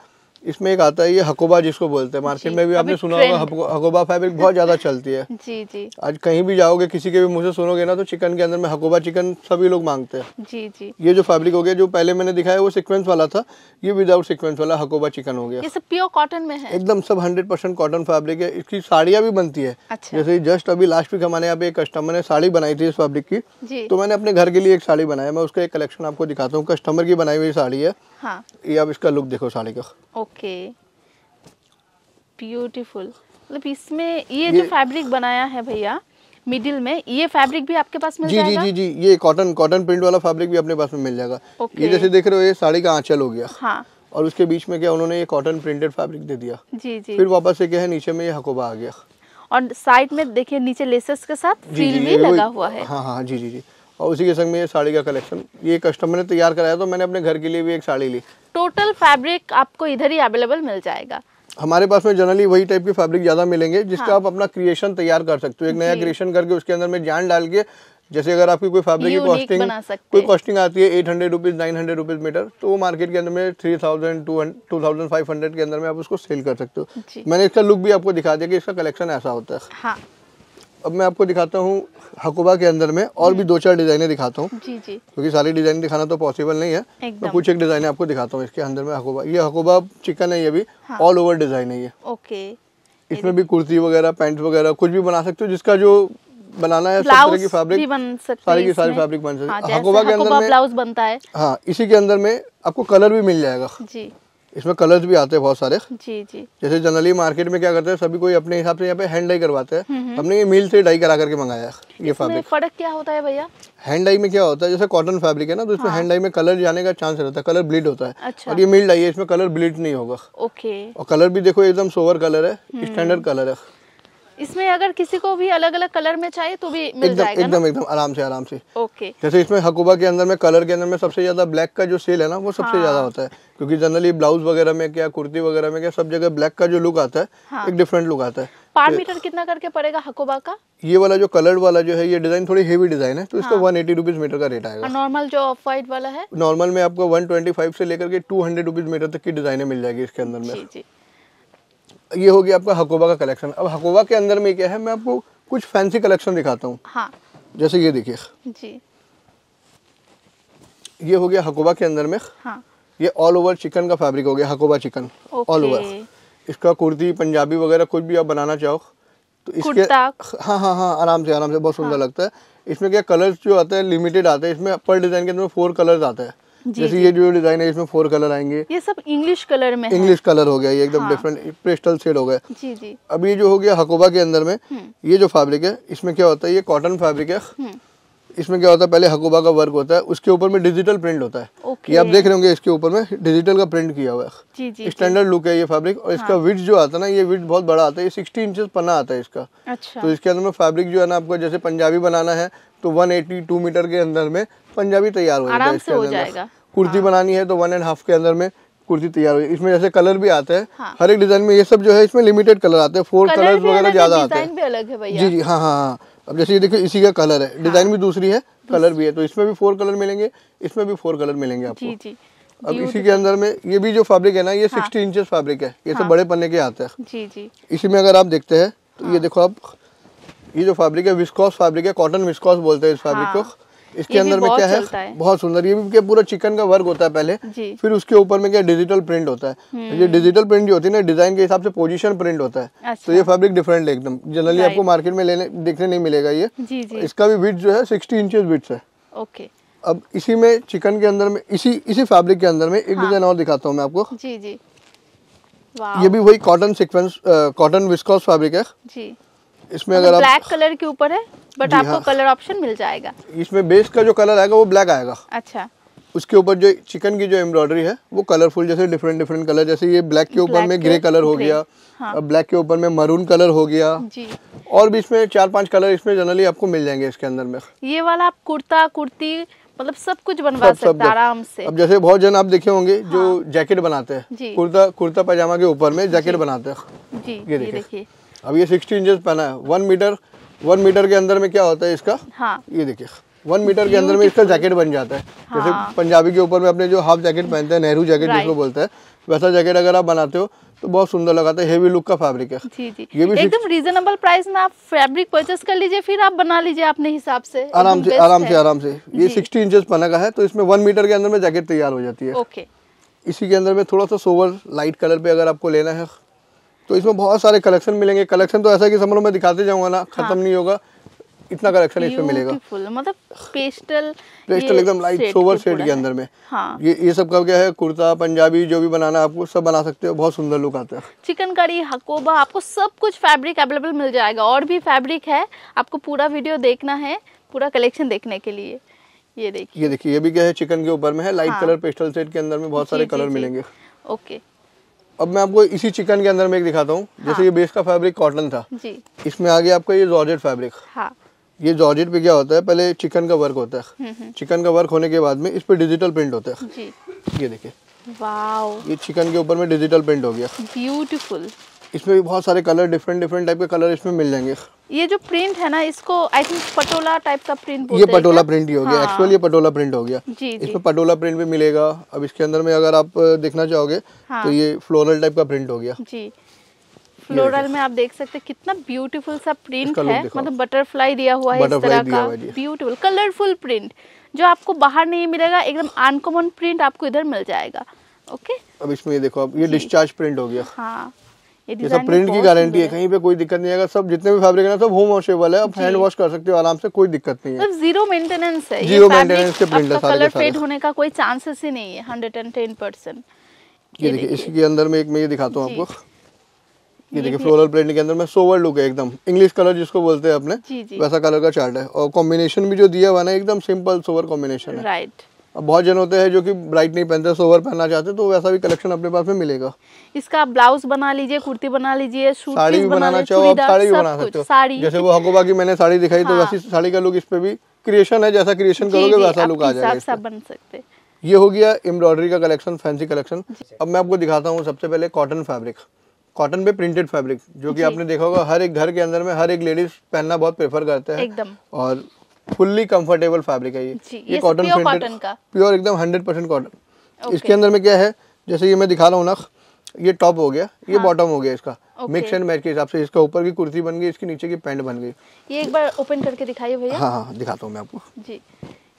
इसमें एक आता है ये हकोबा जिसको बोलते हैं मार्केट में भी आपने सुना होगा हकोबा फैब्रिक बहुत ज्यादा चलती है जी जी आज कहीं भी जाओगे किसी के भी मुझे सुनोगे ना तो चिकन के अंदर में हकोबा चिकन सभी लोग मांगते हैं जी जी ये जो फैब्रिक हो गया जो पहले मैंने दिखाया वो सिक्वेंस वाला था ये विदाउट सिक्वेंस वाला हकोबा चिकन हो गया ये सब प्योर कॉटन में है एकदम सब हंड्रेड परसेंट कॉटन फैब्रिक है इसकी साड़ियाँ भी बनती है अच्छा। जैसे जस्ट अभी लास्ट वीक हमारे यहाँ पे एक कस्टमर ने साड़ी बनाई थी इस फैब्रिक की तो मैंने अपने घर के लिए एक साड़ी बनाया मैं उसका एक कलेक्शन आपको दिखाता हूँ कस्टमर की बनाई हुई साड़ी है हाँ ये अब इसका लुक देखो साड़ी का ओके ब्यूटीफुल मतलब इसमें ये, जो फैब्रिक बनाया है भैया मिडिल में ये फैब्रिक भी आपके पास मिल जी, जाएगा जी जी जी ये कॉटन कॉटन प्रिंट वाला फैब्रिक भी अपने पास में मिल जाएगा ये जैसे देख रहे हो ये साड़ी का आंचल हो गया हाँ और उसके बीच में क्या उन्होंने ये कॉटन प्रिंटेड फैब्रिक दे दिया जी जी फिर वापस से क्या है नीचे में ये हकोबा आ गया और साइड में देखिए नीचे लेसेस के साथ फ्रिल भी लगा हुआ है हाँ हाँ जी जी जी और उसी के संग में ये साड़ी का कलेक्शन ये कस्टमर ने तैयार कराया तो मैंने अपने घर के लिए भी एक साड़ी ली टोटल फैब्रिक आपको इधर ही अवेलेबल मिल जाएगा हमारे पास में जनरली वही टाइप के फैब्रिक ज़्यादा मिलेंगे जिसका हाँ। आप अपना क्रिएशन तैयार कर सकते हो एक नया क्रिएशन करके उसके अंदर में जान डाल के जैसे अगर आपकी कोई फैब्रिक की कॉस्टिंग कोई कॉस्टिंग आती है eight hundred rupees nine hundred rupees metre तो वो मार्केट के अंदर में three thousand two two thousand five hundred के अंदर में आप उसको सेल कर सकते हो मैंने इसका लुक भी आपको दिखा दिया कि इसका कलेक्शन ऐसा होता है हाँ अब मैं आपको दिखाता हूँ हकुबा के अंदर में और भी हम्म। दो चार डिजाइने दिखाता हूँ क्योंकि सारी डिजाइन दिखाना तो पॉसिबल नहीं है तो कुछ एक डिजाइन आपको दिखाता हूँ इसके अंदर में हकुबा ये हकुबा चिकन है ये भी ऑल ओवर डिजाइन है ये ओके इसमें भी कुर्ती वगैरह पैंट वगैरह कुछ भी बना सकते हो जिसका जो बनाना है सब तरह की फैब्रिक सारी की सारी फैब्रिक बन सकती हाँ, है हकुबा के अंदर ब्लाउज बनता है हाँ इसी के अंदर में आपको कलर भी मिल जाएगा जी इसमें कलर्स भी आते हैं बहुत सारे जी जी जैसे जनरली मार्केट में क्या करते हैं सभी कोई अपने हिसाब से यहाँ पे हैंड डाई करवाते हैं हम्म, हम्म। हमने ये मिल से डाई करा करके मंगाया है ये फैब्रिक फर्क क्या होता है भैया हैंड डाई में क्या होता है जैसे कॉटन फैब्रिक है ना तो इसमें हैंड हाँ। डाई में कलर जाने का चांस रहता है कलर ब्लीड होता है अच्छा। और ये मिल डाई है इसमें कलर ब्लीड नहीं होगा ओके और कलर भी देखो एकदम सोवर कलर है स्टैंडर्ड हम्म। कलर है इसमें अगर किसी को भी अलग अलग कलर में चाहिए तो भी मिल जाएगा एकदम एकदम आराम से आराम से ओके जैसे इसमें हकूबा के अंदर में कलर के अंदर में सबसे ज्यादा ब्लैक का जो सेल है ना वो सबसे हाँ। ज्यादा होता है क्योंकि जनरली ब्लाउज वगैरह में क्या कुर्ती वगैरह में क्या सब जगह ब्लैक का जो लुक आता है हाँ। एक डिफरेंट लुक आता है पार मीटर तो कितना करके पड़ेगा हकोबा का ये वाला जो कलर वाला जो है ये डिजाइन थोड़ी हेवी डिजाइन है तो इसका वन एटी रुपीज मीटर का रेट आएगा नॉर्मल जो ऑफ वाइट वाला है नॉर्मल में आपको वन ट्वेंटी फाइव से लेकर के टू हंड्रेड रुपीज मीटर तक की डिजाइने मिल जाएगी इसके अंदर में ये हो गया आपका हकोबा का कलेक्शन अब हकोबा के अंदर में क्या है मैं आपको कुछ फैंसी कलेक्शन दिखाता हूँ हाँ। जैसे ये देखिए जी ये हो गया हकोबा के अंदर में हाँ। ये ऑल ओवर चिकन का फैब्रिक हो गया हकोबा चिकन ऑल ओवर इसका कुर्ती पंजाबी वगैरह कुछ भी आप बनाना चाहो तो इसके हाँ हाँ हाँ आराम से आराम से बहुत सुंदर हाँ। लगता है इसमें क्या कलर्स जो आते हैं लिमिटेड आते हैं इसमें पर डिज़ाइन के अंदर फोर कलर्स आते हैं जैसे ये जो डिजाइन है इसमें फोर कलर आएंगे ये सब इंग्लिश कलर में इंग्लिश कलर हो गया ये एकदम डिफरेंट पेस्टल शेड हो गया जी जी अब ये जो हो गया हकोबा के अंदर में हम्म। ये जो फैब्रिक है इसमें क्या होता है ये कॉटन फैब्रिक है हम्म। इसमें क्या होता है पहले हकोबा का वर्क होता है उसके ऊपर में डिजिटल प्रिंट होता है ये आप देख रहे होंगे इसके ऊपर में डिजिटल का प्रिंट किया हुआ है स्टैंडर्ड लुक है ये फैब्रिक और इसका हाँ। विड्थ जो आता है ना ये विड्थ बहुत बड़ा आता है ये सिक्सटी इंचेस पना आता है इसका अच्छा। तो इसके अंदर में फैब्रिक जो है ना आपको जैसे पंजाबी बनाना है तो वन मीटर के अंदर में पंजाबी तैयार हो जाएगा इसके अंदर कुर्ती हाँ। बनानी है तो वन एंड हाफ के अंदर में कुर्ती तैयार हुई इसमें जैसे कलर भी आते हैं हाँ। हर एक डिजाइन में ये सब जो है इसमें लिमिटेड कलर आते हैं फोर कलर वगैरह ज्यादा आते हैं जी जी हाँ हाँ हाँ अब जैसे ये देखो इसी का कलर है डिजाइन हाँ। भी दूसरी है कलर भी है तो इसमें भी फोर कलर मिलेंगे इसमें भी फोर कलर मिलेंगे आपको जी, जी। अब इसी के अंदर में ये भी जो फैब्रिक है ना ये सिक्सटी इंचेस फैब्रिक है ये सब हाँ। बड़े पन्ने के आते हैं जी जी इसी में अगर आप देखते हैं तो ये हाँ। देखो आप ये जो फैब्रिक है विस्कॉस फैब्रिक है कॉटन विस्कॉस बोलते हैं इस फैब्रिक को इसके अंदर में क्या है, है बहुत सुंदर ये भी पूरा चिकन का वर्क होता है पहले फिर उसके ऊपर में क्या डिजिटल प्रिंट होता है हम्म। ये डिजिटल प्रिंट जो होती है ना डिजाइन के हिसाब से पोजीशन प्रिंट होता है अच्छा। तो ये फैब्रिक डिफरेंट है एकदम जनरली आपको मार्केट में लेने देखने नहीं मिलेगा ये इसका भी विथ जो है सिक्सटी इंचेस विथ है ओके अब इसी में चिकन के अंदर में इसी इसी फैब्रिक के अंदर में एक डिजाइन हाँ। और दिखाता हूँ मैं आपको जी जी ये भी वही cotton sequence cotton viscose fabric है जी इसमें अगर ब्लैक आप... कलर के ऊपर है बट आपको हाँ। कलर ऑप्शन मिल जाएगा इसमें बेस का जो कलर आएगा वो ब्लैक आएगा अच्छा उसके ऊपर जो चिकन की जो एम्ब्रॉयडरी है वो कलरफुल जैसे डिफरेंट डिफरेंट कलर जैसे ये ब्लैक हाँ। के ऊपर में ग्रे कलर हो गया हाँ। ब्लैक के ऊपर में मरून कलर हो गया जी। और भी इसमें चार पांच कलर इसमें जनरली आपको मिल जाएंगे इसके अंदर में ये वाला आप कुर्ता कुर्ती मतलब सब कुछ बनवा सब, सकता है आराम से अब जैसे बहुत जन आप देखे होंगे हाँ। जो जैकेट बनाते हैं कुर्ता कुर्ता पैजामा के ऊपर में जैकेट बनाते हैं जी ये देखिए अब ये सिक्सटी इंचेस पहना है वन मीटर वन मीटर के अंदर में क्या होता है इसका हाँ। ये देखिए वन मीटर के अंदर में इसका जैकेट बन जाता है हाँ। जैसे पंजाबी के ऊपर में अपने जो हाफ जैकेट पहनते हैं नेहरू जैकेट जिसको बोलते हैं वैसा जैकेट अगर आप बनाते हो तो बहुत सुंदर लगा था हेवी लुक का फैब्रिक है जी जी ये भी एकदम रीजनेबल प्राइस में आप फैब्रिक परचेस कर लीजिए फिर आप बना लीजिए अपने हिसाब से आराम से आराम से आराम से ये सिक्सटी इंचेस पना का है तो इसमें वन मीटर के अंदर में जैकेट तैयार हो जाती है ओके इसी के अंदर में थोड़ा सा सोवर लाइट कलर पे अगर आपको लेना है तो इसमें बहुत सारे कलेक्शन मिलेंगे कलेक्शन तो ऐसा कि समरों में दिखाते जाऊंगा ना हाँ। खत्म नहीं होगा इतना कलेक्शन इसमें मिलेगा मतलब पेस्टल पेस्टल एकदम लाइट सोवर शेड के अंदर में हाँ ये ये सब का क्या है कुर्ता पंजाबी जो भी बनाना आपको सब बना सकते हो बहुत सुंदर लुक आता है चिकन करी हकोबा आपको सब कुछ फैब्रिक अवेलेबल मिल जाएगा और भी फैब्रिक है आपको पूरा वीडियो देखना है पूरा कलेक्शन देखने के लिए ये देखिए ये देखिए ये भी क्या है चिकन के ऊपर में है लाइट कलर पेस्टल सेट के अंदर में बहुत सारे कलर मिलेंगे ओके अब मैं आपको इसी चिकन के अंदर में एक दिखाता हूँ हाँ। जैसे ये बेस का फैब्रिक कॉटन था जी इसमें आ गया आपका ये जॉर्जेट फैब्रिक हाँ ये जॉर्जेट पे क्या होता है पहले चिकन का वर्क होता है हम्म, हम्म। चिकन का वर्क होने के बाद में इस पर डिजिटल प्रिंट होता है जी। ये देखिए ये चिकन के ऊपर में डिजिटल प्रिंट हो गया ब्यूटीफुल इसमें भी बहुत सारे कलर डिफरेंट डिफरेंट टाइप के कलर इसमें मिल जाएंगे ये जो प्रिंट है ना इसको आई थिंक पटोला टाइप का प्रिंट ये पटोला प्रिंट ही हो गया हाँ। ये पटोला प्रिंट हो गया जी, इसमें पटोला प्रिंट भी मिलेगा अब इसके अंदर में अगर आप देखना चाहोगे हाँ। तो ये फ्लोरल टाइप का प्रिंट हो गया जी फ्लोरल में आप देख सकते हैं कितना ब्यूटीफुल सा प्रिंट है मतलब बटरफ्लाई दिया हुआ है इस तरह का ब्यूटीफुल कलरफुल प्रिंट जो आपको बाहर नहीं मिलेगा एकदम अनकॉमन प्रिंट आपको इधर मिल जाएगा ओके अब इसमें ये देखो अब ये डिस्चार्ज प्रिंट हो गया हाँ ये, सब प्रिंट की गारंटी है कहीं पे कोई दिक्कत नहीं आएगा सब जितने भी फैब्रिक है सब होम वॉशेबल है आप हैंड वॉश कर सकते हो आराम से कोई दिक्कत नहीं है जीरो मतलब मेंटेनेंस है जीरो मेंटेनेंस के प्रिंट है कलर फेड होने का कोई चांसेस ही नहीं है हंड्रेड ये देखिए इसके अंदर में एक मैं ये दिखाता हूँ आपको ये देखिए फ्लोरल प्रिंट के अंदर में सोवर लुक है एकदम इंग्लिश कलर जिसको बोलते हैं अपने वैसा कलर का चार्ट है और कॉम्बिनेशन भी जो दिया हुआ ना एकदम सिंपल सोवर कॉम्बिनेशन है राइट अब बहुत जन होते हैं जो कि ब्राइट नहीं पहनते सोवर पहनना चाहते तो वैसा भी कलेक्शन अपने पास में मिलेगा इसका आप ब्लाउज बना लीजिए कुर्ती बना लीजिए साड़ी भी बनाना चाहो आप साड़ी भी बना सकते हो जैसे वो हकोबा की मैंने साड़ी दिखाई तो हाँ। वैसी साड़ी का लुक इस पे भी क्रिएशन है जैसा क्रिएशन करोगे वैसा लुक आ जाएगा बन सकते ये हो गया एम्ब्रॉयडरी का कलेक्शन फैंसी कलेक्शन अब मैं आपको दिखाता हूँ सबसे पहले कॉटन फैब्रिक कॉटन पे प्रिंटेड फैब्रिक जो कि आपने देखा होगा हर एक घर के अंदर में हर एक लेडीज पहनना बहुत प्रेफर करते हैं एकदम और फुल्ली कंफर्टेबल फैब्रिक है ये ये, कॉटन प्रिंटेड प्योर एकदम हंड्रेड परसेंट कॉटन इसके अंदर में क्या है जैसे ये मैं दिखा रहा हूँ ना ये टॉप हो गया ये हाँ। बॉटम हो गया इसका मिक्स एंड मैच के हिसाब से इसका ऊपर की कुर्ती बन गई इसके नीचे की पैंट बन गई ये एक बार ओपन करके दिखाइए भैया हाँ हाँ दिखाता हूँ मैं आपको जी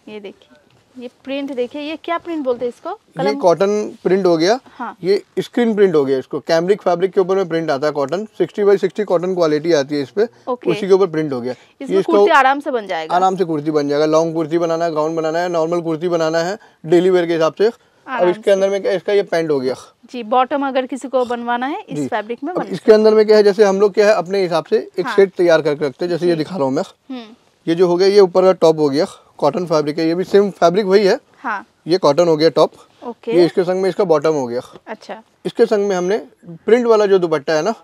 ये देखिए ये प्रिंट देखिए ये क्या प्रिंट बोलते हैं इसको कलम? ये कॉटन प्रिंट हो गया हाँ। ये स्क्रीन प्रिंट हो गया इसको कैमरिक फैब्रिक के ऊपर में प्रिंट आता है कॉटन 60 बाई 60 कॉटन क्वालिटी आती है इस पे उसी के ऊपर प्रिंट हो गया इसमें कुर्ती आराम से बन जाएगा आराम से कुर्ती बन जाएगा लॉन्ग कुर्ती बनाना है गाउन बनाना है नॉर्मल कुर्ती बनाना है डेली वेयर के हिसाब से अब इसके अंदर में क्या इसका ये पैंट हो गया जी बॉटम अगर किसी को बनवाना है इस फैब्रिक में इसके अंदर में क्या है जैसे हम लोग क्या है अपने हिसाब से एक सेट हाँ। तैयार करके रखते हैं जैसे ये दिखा रहा हूँ मैं हम्म। ये जो हो गया ये ऊपर का टॉप हो गया कॉटन फैब्रिक है ये भी सेम फैब्रिक वही है हाँ। ये कॉटन हो गया टॉप ये इसके संग में इसका बॉटम हो गया अच्छा इसके संग में हमने प्रिंट वाला जो दुपट्टा है ना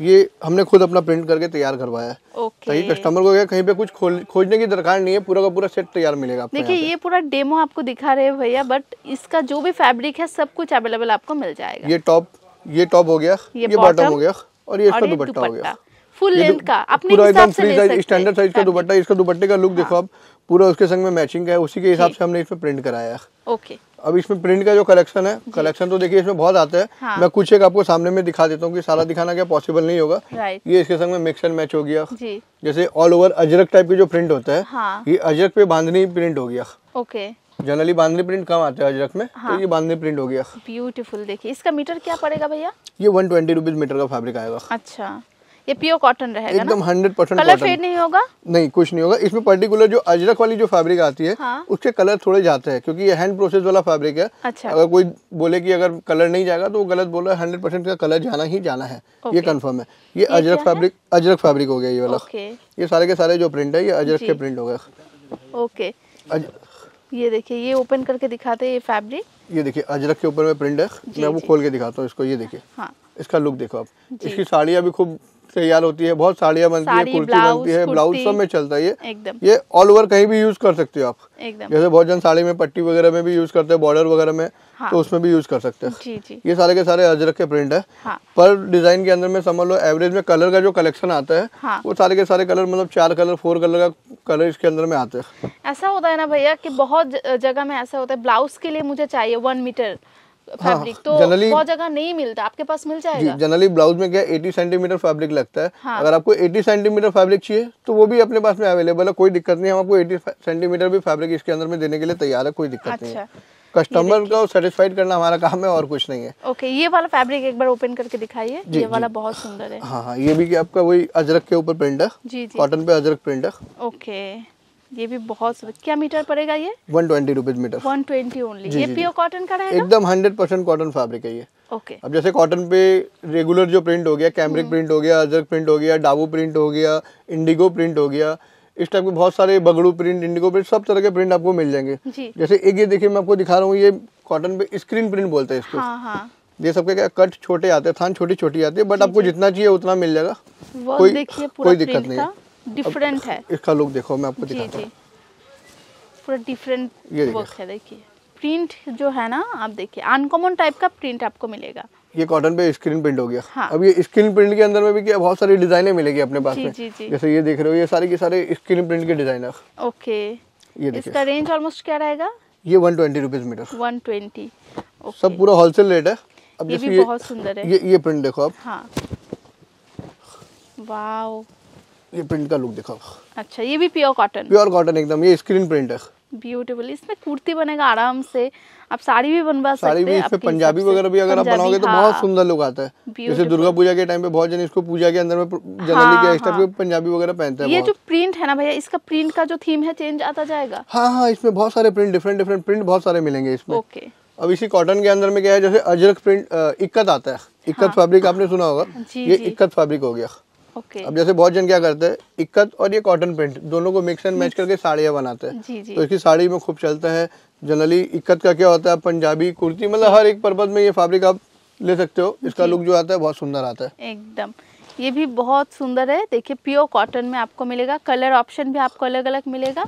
ये हमने खुद अपना प्रिंट करके तैयार करवाया है सही कस्टमर को गया कहीं पे कुछ खोल, खोजने की दरकार नहीं है पूरा का पूरा सेट तैयार मिलेगा देखिए ये पूरा डेमो आपको दिखा रहे हैं भैया बट इसका जो भी फैब्रिक है सब कुछ अवेलेबल आपको मिल जाएगा ये टॉप ये टॉप हो गया ये बॉटम हो गया और ये इसका दुपट्टा हो गया फुल लेंथ का अपने हिसाब से ले सकते हैं स्टैंडर्ड साइज का दुपट्टा इसका दुपट्टे का लुक हाँ। देखो आप पूरा उसके संग में मैचिंग है उसी के हिसाब से हमने इसमें प्रिंट कराया है ओके अब इसमें प्रिंट का जो कलेक्शन है कलेक्शन तो देखिए इसमें बहुत आता है हाँ। मैं कुछ एक आपको सामने में दिखा देता हूँ कि सारा दिखाना क्या पॉसिबल नहीं होगा ये इसके संग में मिक्स एंड मैच हो गया जैसे ऑल ओवर अजरक टाइप के जो प्रिंट होता है हाँ। ये अजरक पे बांधनी प्रिंट हो गया ओके जनरली बांधनी प्रिंट कम आता है अजरक में तो हाँ। ये बांधनी प्रिंट हो गया ब्यूटीफुल देखिए इसका मीटर क्या पड़ेगा भैया ये वन ट्वेंटी मीटर का फेब्रिक आएगा अच्छा ये प्योर कॉटन रहेगा एकदम हंड्रेड परसेंट कलर फेड नहीं होगा नहीं कुछ नहीं होगा इसमें पर्टिकुलर जो अजरक वाली जो फैब्रिक आती है हाँ? उसके कलर थोड़े जाते हैं क्योंकि ये हैंड प्रोसेस वाला फैब्रिक है अच्छा। अगर कोई बोले कि अगर कलर नहीं जाएगा तो वो गलत बोल रहा है हंड्रेड परसेंट का कलर जाना ही जाना है ये कन्फर्म है ये अजरक फैब्रिक अजरक फैब्रिक हो गया ये वाला ये सारे के सारे जो प्रिंट है ये अजरक के प्रिंट हो गया ओके ये देखिए ये ओपन करके दिखाते हैं ये फैब्रिक ये देखिए अजरक के ऊपर में प्रिंट है मैं वो खोल के दिखाता हूँ इसको ये देखिए हाँ। इसका लुक देखो आप इसकी साड़ियाँ भी खूब तैयार होती है बहुत साड़ियाँ बनती है कुर्ती बनती है ब्लाउज सब में चलता है ये एकदम ये ऑल ओवर कहीं भी यूज कर सकते हो आप एकदम जैसे बहुत जन साड़ी में पट्टी वगैरह में भी यूज करते हैं बॉर्डर वगैरह में हाँ। तो उसमें भी यूज कर सकते हैं ये सारे के सारे अजरक के प्रिंट है हाँ। पर डिजाइन के अंदर में समझ लो एवरेज में कलर का जो कलेक्शन आता है हाँ। वो सारे के सारे कलर मतलब चार कलर फोर कलर का कलर इसके अंदर में आते हैं ऐसा होता है ना भैया की बहुत जगह में ऐसा होता है ब्लाउज के लिए मुझे चाहिए वन मीटर हाँ, हाँ, फैब्रिक हाँ, तो जनरली बहुत जगह नहीं मिलता आपके पास मिल जाएगा जनरली ब्लाउज में क्या 80 सेंटीमीटर फैब्रिक लगता है हाँ, अगर आपको 80 सेंटीमीटर फैब्रिक चाहिए तो वो भी अपने पास में अवेलेबल है कोई दिक्कत नहीं हम आपको 80 सेंटीमीटर भी फैब्रिक इसके अंदर में देने के लिए तैयार है कोई दिक्कत अच्छा, नहीं है कस्टमर अच्छा। को सेटिस्फाइड करना हमारा काम है और कुछ नहीं है ओके ये वाला फैब्रिक एक बार ओपन करके दिखाइए ये वाला बहुत सुंदर है हाँ हाँ ये भी आपका वही अजरक के ऊपर प्रिंट है कॉटन पे अजरक प्रिंट है ओके ये भी बहुत क्या मीटर पड़ेगा ये one twenty rupees metre one twenty only ये प्योर कॉटन का रहेगा एकदम हंड्रेड परसेंट कॉटन फैब्रिक है ये ओके okay. अब जैसे कॉटन पे रेगुलर जो प्रिंट हो गया कैमरिक हम्म। प्रिंट हो गया अजरक प्रिंट हो गया डाबू प्रिंट हो गया इंडिगो प्रिंट हो गया इस टाइप के बहुत सारे बगड़ू प्रिंट इंडिगो प्रिंट सब तरह के प्रिंट आपको मिल जाएंगे जैसे एक ये देखिए मैं आपको दिखा रहा हूँ ये कॉटन पे स्क्रीन प्रिंट बोलते हैं इसको हाँ, हाँ। ये सबके क्या कट छोटे आते हैं थान छोटी छोटी आती है बट आपको जितना चाहिए उतना मिल जाएगा कोई कोई दिक्कत नहीं है डिफरेंट है इसका लुक देखो मैं आपको दिखाता हूँ पूरा डिफरेंट वर्क है देखिए प्रिंट जो है ना आप देखिए अनकॉमन टाइप का प्रिंट आपको मिलेगा ये कॉटन पे स्क्रीन प्रिंट हो गया हाँ। अब ये स्क्रीन प्रिंट के अंदर में भी क्या बहुत सारी डिजाइने मिलेगी अपने पास जी, में जी, जी। जैसे ये देख रहे हो ये सारे के सारे स्क्रीन प्रिंट के डिजाइनर ओके ये इसका रेंज ऑलमोस्ट क्या रहेगा ये one twenty rupees metre one twenty सब पूरा होलसेल रेट है अब ये भी बहुत सुंदर है ये ये प्रिंट देखो आप हाँ वाओ ये प्रिंट का लुक दिखाओ अच्छा ये भी प्योर कॉटन प्योर कॉटन एकदम ये स्क्रीन प्रिंट है ब्यूटीफुल इसमें कुर्ती बनेगा आराम से आप साड़ी भी बनवा साड़ी भी इसमें पंजाबी वगैरह भी अगर आप बनाओगे तो हाँ। बहुत सुंदर लुक आता है जैसे दुर्गा पूजा के टाइम पे बहुत जन इसको पूजा के अंदर में हाँ, जनरली हाँ, के पंजाबी वगैरह पहनते हैं ये जो प्रिंट है ना भैया इसका प्रिंट का जो थीम है चेंज आता जाएगा हाँ हाँ इसमें बहुत सारे प्रिंट डिफरेंट डिफरेंट प्रिंट बहुत सारे मिलेंगे इसमें ओके अब इसी कॉटन के अंदर में क्या है जैसे अजरक प्रिंट इक्कत आता है इक्कत फैब्रिक हाँ। आपने सुना होगा ये इक्कत फैब्रिक हो गया okay. अब जैसे बहुत जन क्या करते हैं इक्कत और ये कॉटन प्रिंट दोनों को मिक्स एंड मैच करके साड़ियाँ बनाते हैं तो इसकी साड़ी में खूब चलता है जनरली इक्कत का क्या होता है पंजाबी कुर्ती मतलब हर एक पर्पज में ये फैब्रिक आप ले सकते हो इसका लुक जो आता है बहुत सुंदर आता है एकदम ये भी बहुत सुंदर है देखिए प्योर कॉटन में आपको मिलेगा कलर ऑप्शन भी आपको अलग अलग मिलेगा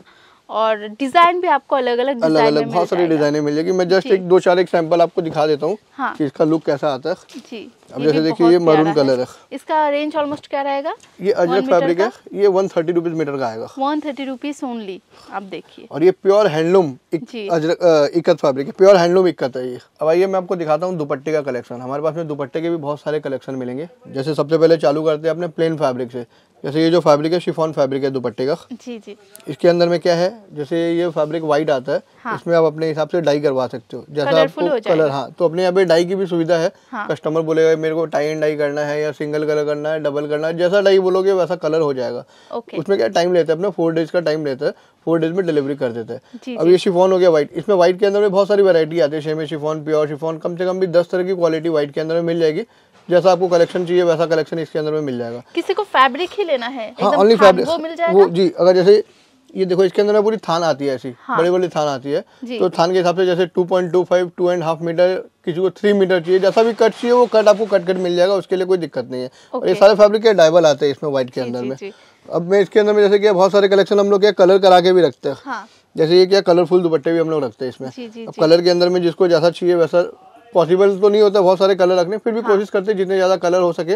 और डिजाइन भी आपको अलग अलग अलग अलग बहुत सारी डिजाइने मिलेगी मैं जस्ट एक दो चार एक सैंपल आपको दिखा देता हूँ हाँ। इसका लुक कैसा आता है जी अब जैसे देखिए ये मरून कलर है इसका रेंज ऑलमोस्ट क्या रहेगा ये अजरक फैब्रिक है ये वन थर्टी रुपीज मीटर का आएगा वन थर्टी रुपीज ओनली आप देखिए और ये pure handloom Ajrak ikat fabric है प्योर हैंडलूम इक्कत है ये अब आइए मैं आपको दिखाता हूँ दुपट्टे का कलेक्शन हमारे पास में दुपट्टे के भी बहुत सारे कलेक्शन मिलेंगे जैसे सबसे पहले चालू करते हैं अपने प्लेन फैब्रिक से जैसे ये जो फैब्रिक है शिफॉन फैब्रिक है दुपट्टे का जी जी इसके अंदर में क्या है जैसे ये फैब्रिक वाइट आता है हाँ। इसमें आप अपने हिसाब से डाई करवा सकते हो जैसा आपको कलर हाँ तो अपने यहाँ पे डाई की भी सुविधा है कस्टमर हाँ। बोलेगा जब मेरे को टाई एंड डाई करना है या सिंगल कलर करना है डबल करना है जैसा डाई बोलोगे वैसा कलर हो जाएगा okay. उसमें क्या टाइम लेते हैं अपना फोर डेज का टाइम लेते हैं फोर डेज में डिलीवरी कर देते हैं अब ये शिफॉन हो गया व्हाइट इसमें व्हाइट के अंदर में बहुत सारी वैरायटी आती है शेमे शिफॉन प्योर शिफॉन कम से कम भी दस तरह की क्वालिटी व्हाइट के अंदर में मिल जाएगी जैसा आपको कलेक्शन चाहिए वैसा कलेक्शन इसके अंदर में मिल जाएगा किसी को फैब्रिक ही लेना है हाँ ओनली फैब्रिक वो जी अगर जैसे ये देखो इसके अंदर ना पूरी थान आती है ऐसी हाँ। बड़ी बड़ी थान आती है तो थान के हिसाब से जैसे two point two five two and half metre किसी को थ्री मीटर चाहिए जैसा भी कट चाहिए वो कट आपको कट कट मिल जाएगा उसके लिए कोई दिक्कत नहीं है और ये सारे फैब्रिक के डायबल आते हैं इसमें व्हाइट के अंदर में अब मैं इसके अंदर में जैसे क्या बहुत सारे कलेक्शन हम लोग क्या कलर करा के भी रखते हैं हाँ। जैसे ये क्या कलरफुल दुपट्टे भी हम लोग रखते हैं इसमें अब कलर के अंदर में जिसको जैसा चाहिए वैसा पॉसिबल तो नहीं होता बहुत सारे कलर रखने फिर भी हाँ। कोशिश करते हैं जितने ज़्यादा कलर हो सके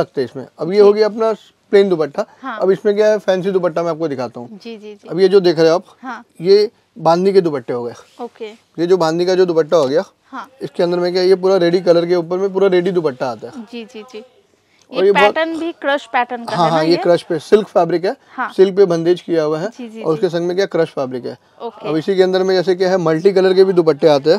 रखते हैं इसमें अब ये हो गया अपना प्लेन दुपट्टा हाँ। अब इसमें क्या है फैंसी दुपट्टा मैं आपको दिखाता हूँ जी जी जी अब ये जो देख रहे हो आप हाँ। ये बांधनी के दुपट्टे हो गए ओके ये जो बांधनी का जो दुपट्टा हो गया हाँ। इसके अंदर में क्या ये पूरा रेडी कलर के ऊपर में पूरा रेडी दुपट्टा आता है जी जी जी ये, ये पैटर्न भी क्रश पैटर्न का हाँ, है ना हाँ, ये, ये क्रश पे सिल्क फैब्रिक है हाँ, सिल्क पे बंदेज किया हुआ है जी, जी, और उसके संग में क्या क्रश फैब्रिक है अब इसी के अंदर में जैसे क्या है मल्टी कलर के भी दुपट्टे आते हैं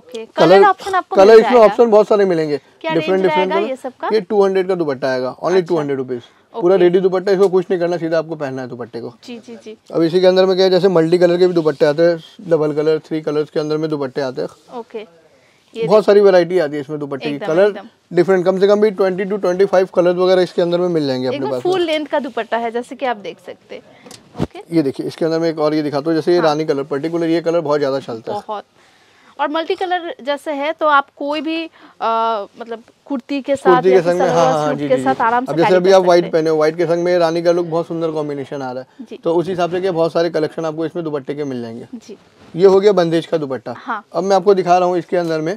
कलर ऑप्शन आपको कलर इसमें ऑप्शन बहुत सारे मिलेंगे डिफरेंट डिफरेंट ये सबका ये 200 का दुपट्टा आएगा ओनली टू हंड्रेड रुपीज पूरा रेडी दुपट्टा इसको कुछ नहीं करना सीधा आपको पहनना है दुपट्टे को जी जी जी अब इसी के अंदर में क्या है जैसे मल्टी कलर के भी दुपट्टे आते हैं डबल कलर थ्री कलर के अंदर में दुपट्टे आते हैं ओके बहुत सारी वैरायटी आती है इसमें दुपट्टे की कलर डिफरेंट कम से कम भी 20 टू 25 कलर वगैरह इसके अंदर में मिल जाएंगे अपने पास फुल लेंथ का दुपट्टा है जैसे कि आप देख सकते हैं ये देखिए इसके अंदर में एक और ये दिखाता हूँ जैसे ये हाँ। रानी कलर पर्टिकुलर ये कलर बहुत ज्यादा चलता है और मल्टी कलर जैसे है तो आप कोई भी आ, मतलब कुर्ती के साथ के संग में हाँ हाँ जी, के जी, साथ आराम से जैसे अभी आप व्हाइट पहने हो व्हाइट के संग में रानी का लुक बहुत सुंदर कॉम्बिनेशन आ रहा है तो उस हिसाब से बहुत सारे कलेक्शन आपको इसमें दुपट्टे के मिल जाएंगे जी ये हो गया बंदेज का दुपट्टा हाँ। अब मैं आपको दिखा रहा हूँ इसके अंदर में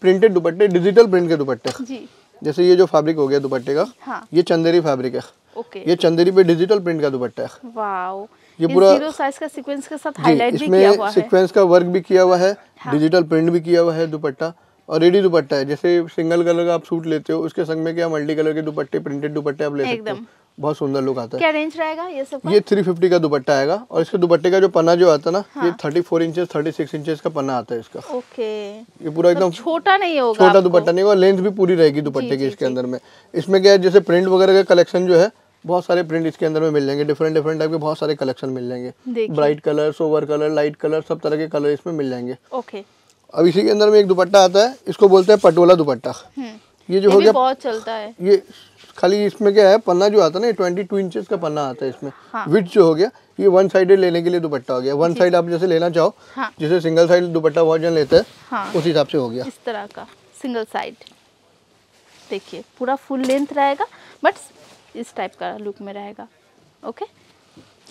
प्रिंटेड दुपट्टे डिजिटल प्रिंट के दुपट्टे जैसे ये जो फैब्रिक हो गया दुपट्टे का हाँ। ये चंदेरी फैब्रिक है ओके okay. ये चंदेरी पे डिजिटल प्रिंट का दुपट्टा है वाओ ये पूरा साइज का सीक्वेंस के साथ हाईलाइट भी किया हुआ है सीक्वेंस का वर्क भी किया हुआ है डिजिटल प्रिंट भी किया हुआ है दुपट्टा और रेडी दुपट्टा है जैसे सिंगल कलर का आप सूट लेते हो उसके संग में क्या मल्टी कलर के दुपट्टे प्रिंटेड दुपट्टे आप ले सकते हो बहुत सुंदर लुक आता है क्या रेंज रहेगा ये सब ये थ्री फिफ्टी का दुपट्टा आएगा और इसके दुपट्टे का जो पन्ना जो आता है ना हाँ। ये thirty four inches thirty six inches का पन्ना आता है इसका ओके ये पूरा मतलब एकदम छोटा नहीं होगा छोटा दुपट्टा नहीं होगा लेंथ भी पूरी रहेगी दुपट्टे की इसके अंदर में इसमें क्या है जैसे प्रिंट वगैरह का कलेक्शन जो है बहुत सारे प्रिंट इसके अंदर में मिल जाएंगे डिफरेंट डिफरेंट टाइप के बहुत सारे कलेक्शन मिल जाएंगे bright colour sober colour light colour सब तरह के कलर इसमें मिल जाएंगे ओके अब इसी के अंदर में एक दुपट्टा आता है इसको बोलते हैं पटोला दुपट्टा हम्म। ये जो हो गया बहुत चलता है ये खाली इसमें क्या है पन्ना जो आता है ना ट्वेंटी टू इंचेस का पन्ना आता है इसमें हाँ। विथ जो हो गया ये वन साइड लेने के लिए दुपट्टा हो गया वन साइड आप जैसे लेना चाहो हाँ। जैसे सिंगल साइड दुपट्टा बहुत जन लेते हैं हाँ। उस हिसाब से हो गया इस तरह का सिंगल साइड देखिए पूरा फुल लेंथ रहेगा बट इस टाइप का लुक में रहेगा ओके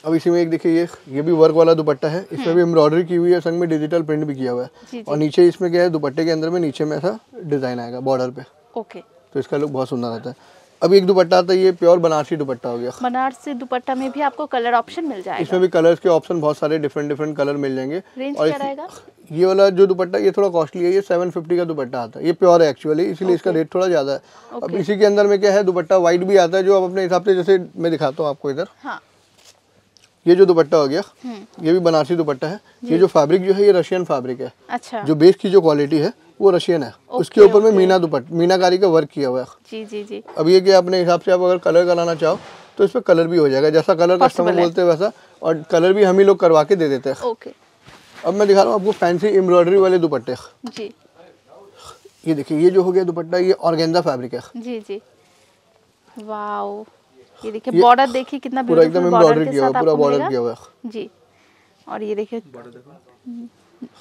अब इसी में एक देखिए ये ये भी वर्क वाला दुपट्टा है इसमें हम्म। भी एम्ब्रॉयडरी की हुई है संग में डिजिटल प्रिंट भी किया हुआ है जी, जी. और नीचे इसमें क्या है दुपट्टे के अंदर में नीचे में ऐसा डिजाइन आएगा बॉर्डर पे ओके तो इसका लुक बहुत सुंदर रहता है अब एक दुपट्टा आता है ये प्योर बनारसी दुपट्टा हो गया बनारसी दुपट्टा में भी आपको कलर ऑप्शन मिल जाएगा इसमें भी कलर्स के ऑप्शन बहुत सारे डिफरेंट डिफरेंट कलर मिल जाएंगे रेंज और क्या रहेगा ये वाला जो दुपट्टा ये थोड़ा कॉस्टली है ये सेवन फिफ्टी का दुपट्टा आता है ये प्योर है एक्चुअली इसलिए okay. इसका रेट थोड़ा ज्यादा है okay. अब इसी के अंदर में क्या है दुपट्टा व्हाइट भी आता है जो आप अपने हिसाब से जैसे मैं दिखाता हूँ आपको इधर हाँ। ये जो दुपट्टा हो गया हम्म। ये भी बनारसी दुपट्टा है ये जो फैब्रिक जो है ये रशियन फैब्रिक है अच्छा जो बेस की जो क्वालिटी है वो रशियन है okay, उसके ऊपर okay. में मीना दुपट मीनाकारी का वर्क किया हुआ है जी जी जी अब ये कि आपने हिसाब से आप अगर कलर कराना चाहो तो इस पर कलर भी हो जाएगा जैसा कलर कस्टमर बोलते हैं वैसा और कलर भी हम ही लोग करवा के दे देते हैं ओके okay. अब मैं दिखा रहा हूँ आपको फैंसी एम्ब्रॉयडरी वाले दुपट्टे जी ये देखिए ये जो हो गया दुपट्टा ये ऑर्गेंजा फैब्रिक है जी जी वाओ ये देखिए बॉर्डर देखिए कितना ब्यूटीफुल बॉर्डर के साथ हुआ पूरा बॉर्डर किया हुआ है जी और ये देखिए बॉर्डर देखो हम्म।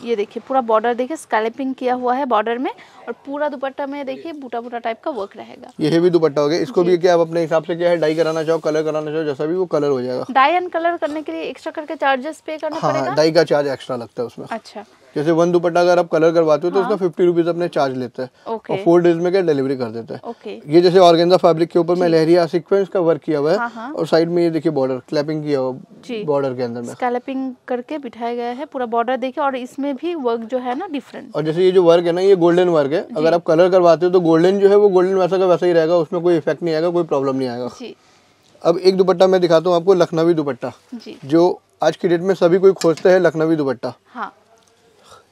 ये देखिए पूरा बॉर्डर देखिए स्कैलपिंग किया हुआ है बॉर्डर में और पूरा दुपट्टा में देखिए बूटा बूटा टाइप का वर्क रहेगा ये भी दुपट्टा हो गया इसको भी क्या आप अपने हिसाब से क्या है डाई कराना चाहो कलर कराना चाहो जैसा भी वो कलर हो जाएगा डाई एंड कलर करने के लिए एक्स्ट्रा करके चार्जेस पे करना हाँ, पड़ेगा डाई का चार्ज एक्स्ट्रा लगता है उसमें अच्छा जैसे वन दुपट्टा अगर आप कलर करवाते हो तो हाँ। उसका फिफ्टी रुपीज अपने चार्ज लेते हैं और फोर डेज में क्या डिलीवरी कर देते है ये जैसे ऑर्गेंजा फैब्रिक के ऊपर में लहरिया सीक्वेंस का वर्क किया हुआ है हाँ, हाँ। और साइड में ये देखिए बॉर्डर क्लैपिंग किया हुआ बॉर्डर के अंदर में स्कैलपिंग करके बिठाया गया है पूरा बॉर्डर देखे और इसमें भी वर्क जो है ना डिफरेंट और जैसे ये जो वर्क है ना ये गोल्डन वर्क है अगर आप कलर करवाते हो तो गोल्डन जो है वो गोल्डन वैसा का वैसा ही रहेगा उसमें कोई इफेक्ट नहीं आएगा कोई प्रॉब्लम नहीं आएगा अब एक दुपट्टा मैं दिखाता हूँ आपको लखनवी दुपट्टा जो आज की डेट में सभी कोई खोजते हैं लखनवी दुपट्टा हाँ।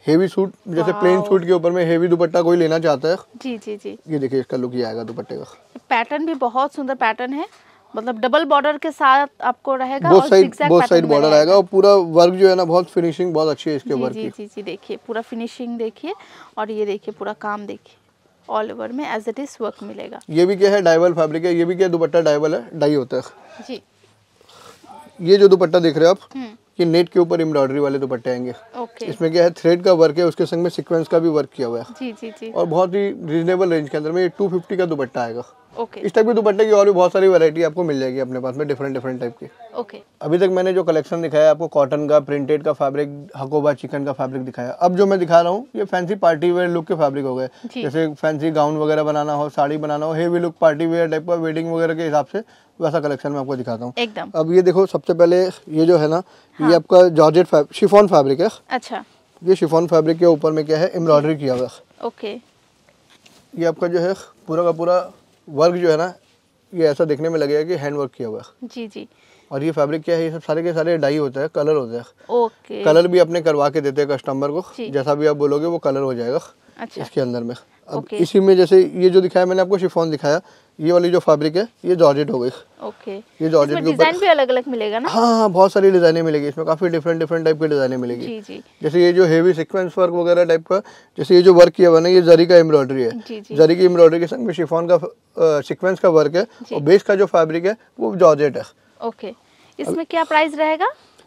हेवी सूट जैसे प्लेन सूट के ऊपर में हेवी दुपट्टा कोई लेना चाहता है जी जी जी ये देखिए इसका लुक ये आएगा दुपट्टे का पैटर्न भी बहुत सुंदर पैटर्न है मतलब डबल बॉर्डर के साथ आपको रहेगा और साइड बहुत साइड बॉर्डर आएगा और पूरा वर्क जो है ना बहुत फिनिशिंग बहुत अच्छी है इसके वर्क की जी जी देखिए पूरा फिनिशिंग देखिए और ये देखिए पूरा काम देखिए ऑल ओवर में एज इट इज वर्क मिलेगा ये भी क्या है डाइवल फैब्रिक है ये भी क्या दुपट्टा डाइवल है डाई होता है जी ये जो दुपट्टा देख रहे हो आप हम्म। कि नेट के ऊपर एम्ब्रॉयडरी वाले दुपट्टे आएंगे okay. इसमें क्या है थ्रेड का वर्क है उसके संग में सीक्वेंस का भी वर्क किया हुआ है जी, जी, जी. और बहुत ही रीजनेबल रेंज के अंदर में ये 250 का दुपट्टा आएगा okay. इस टाइप के दुपट्टे की और भी बहुत सारी वैरायटी आपको मिल जाएगी अपने पास में डिफरेंट डिफरेंट टाइप की okay. अभी तक मैंने जो कलेक्शन दिखाया आपको कॉटन का प्रिंटेड का फैब्रिक हकोबा चिकन का फैब्रिक दिखाया अब जो मैं दिखा रहा हूँ ये फैंसी पार्टी वेयर लुक के फैब्रिक हो गए जैसे फैंसी गाउन वगैरह बनाना हो साड़ी बनाना हो heavy look party wear type का वेडिंग वगैरह के हिसाब से वैसा कलेक्शन में आपको दिखाता हूँ एकदम अब ये देखो सबसे पहले ये जो है ना हाँ। ये आपका जॉर्जेट शिफोन शिफॉन फैब्रिक है अच्छा ये शिफोन फैब्रिक के ऊपर में क्या है एम्ब्रॉयडरी किया हुआ ओके ये आपका जो है पूरा का पूरा वर्क जो है ना ये ऐसा देखने में लगेगा कि हैंड वर्क किया हुआ है जी जी और ये फैब्रिक क्या है ये सब सारे के सारे डाई होता है कलर होता है ओके कलर भी अपने करवा के देते हैं कस्टमर को जैसा भी आप बोलोगे वो कलर हो जाएगा अच्छा इसके अंदर में अब okay. इसी में जैसे ये जो दिखाया मैंने आपको शिफोन दिखाया ये वाली जो फैब्रिक है ये जॉर्जेट हो गई ओके okay. ये जॉर्जेट भी अलग अलग मिलेगा ना हाँ हाँ बहुत सारी डिजाइने मिलेगी इसमें काफी डिफरेंट डिफरेंट टाइप की डिजाइने मिलेगी जी जी जैसे ये जो हेवी सिक्वेंस वर्क वगैरह टाइप का जैसे ये जो वर्क किया हुआ ना ये जरी का एम्ब्रॉयडरी है जी जी। जरी की एम्ब्रॉयडरी के संग में शिफोन का सिक्वेंस का वर्क है और बेस का जो फैब्रिक है वो जॉर्जेट है ओके इसमें क्या प्राइस रहेगा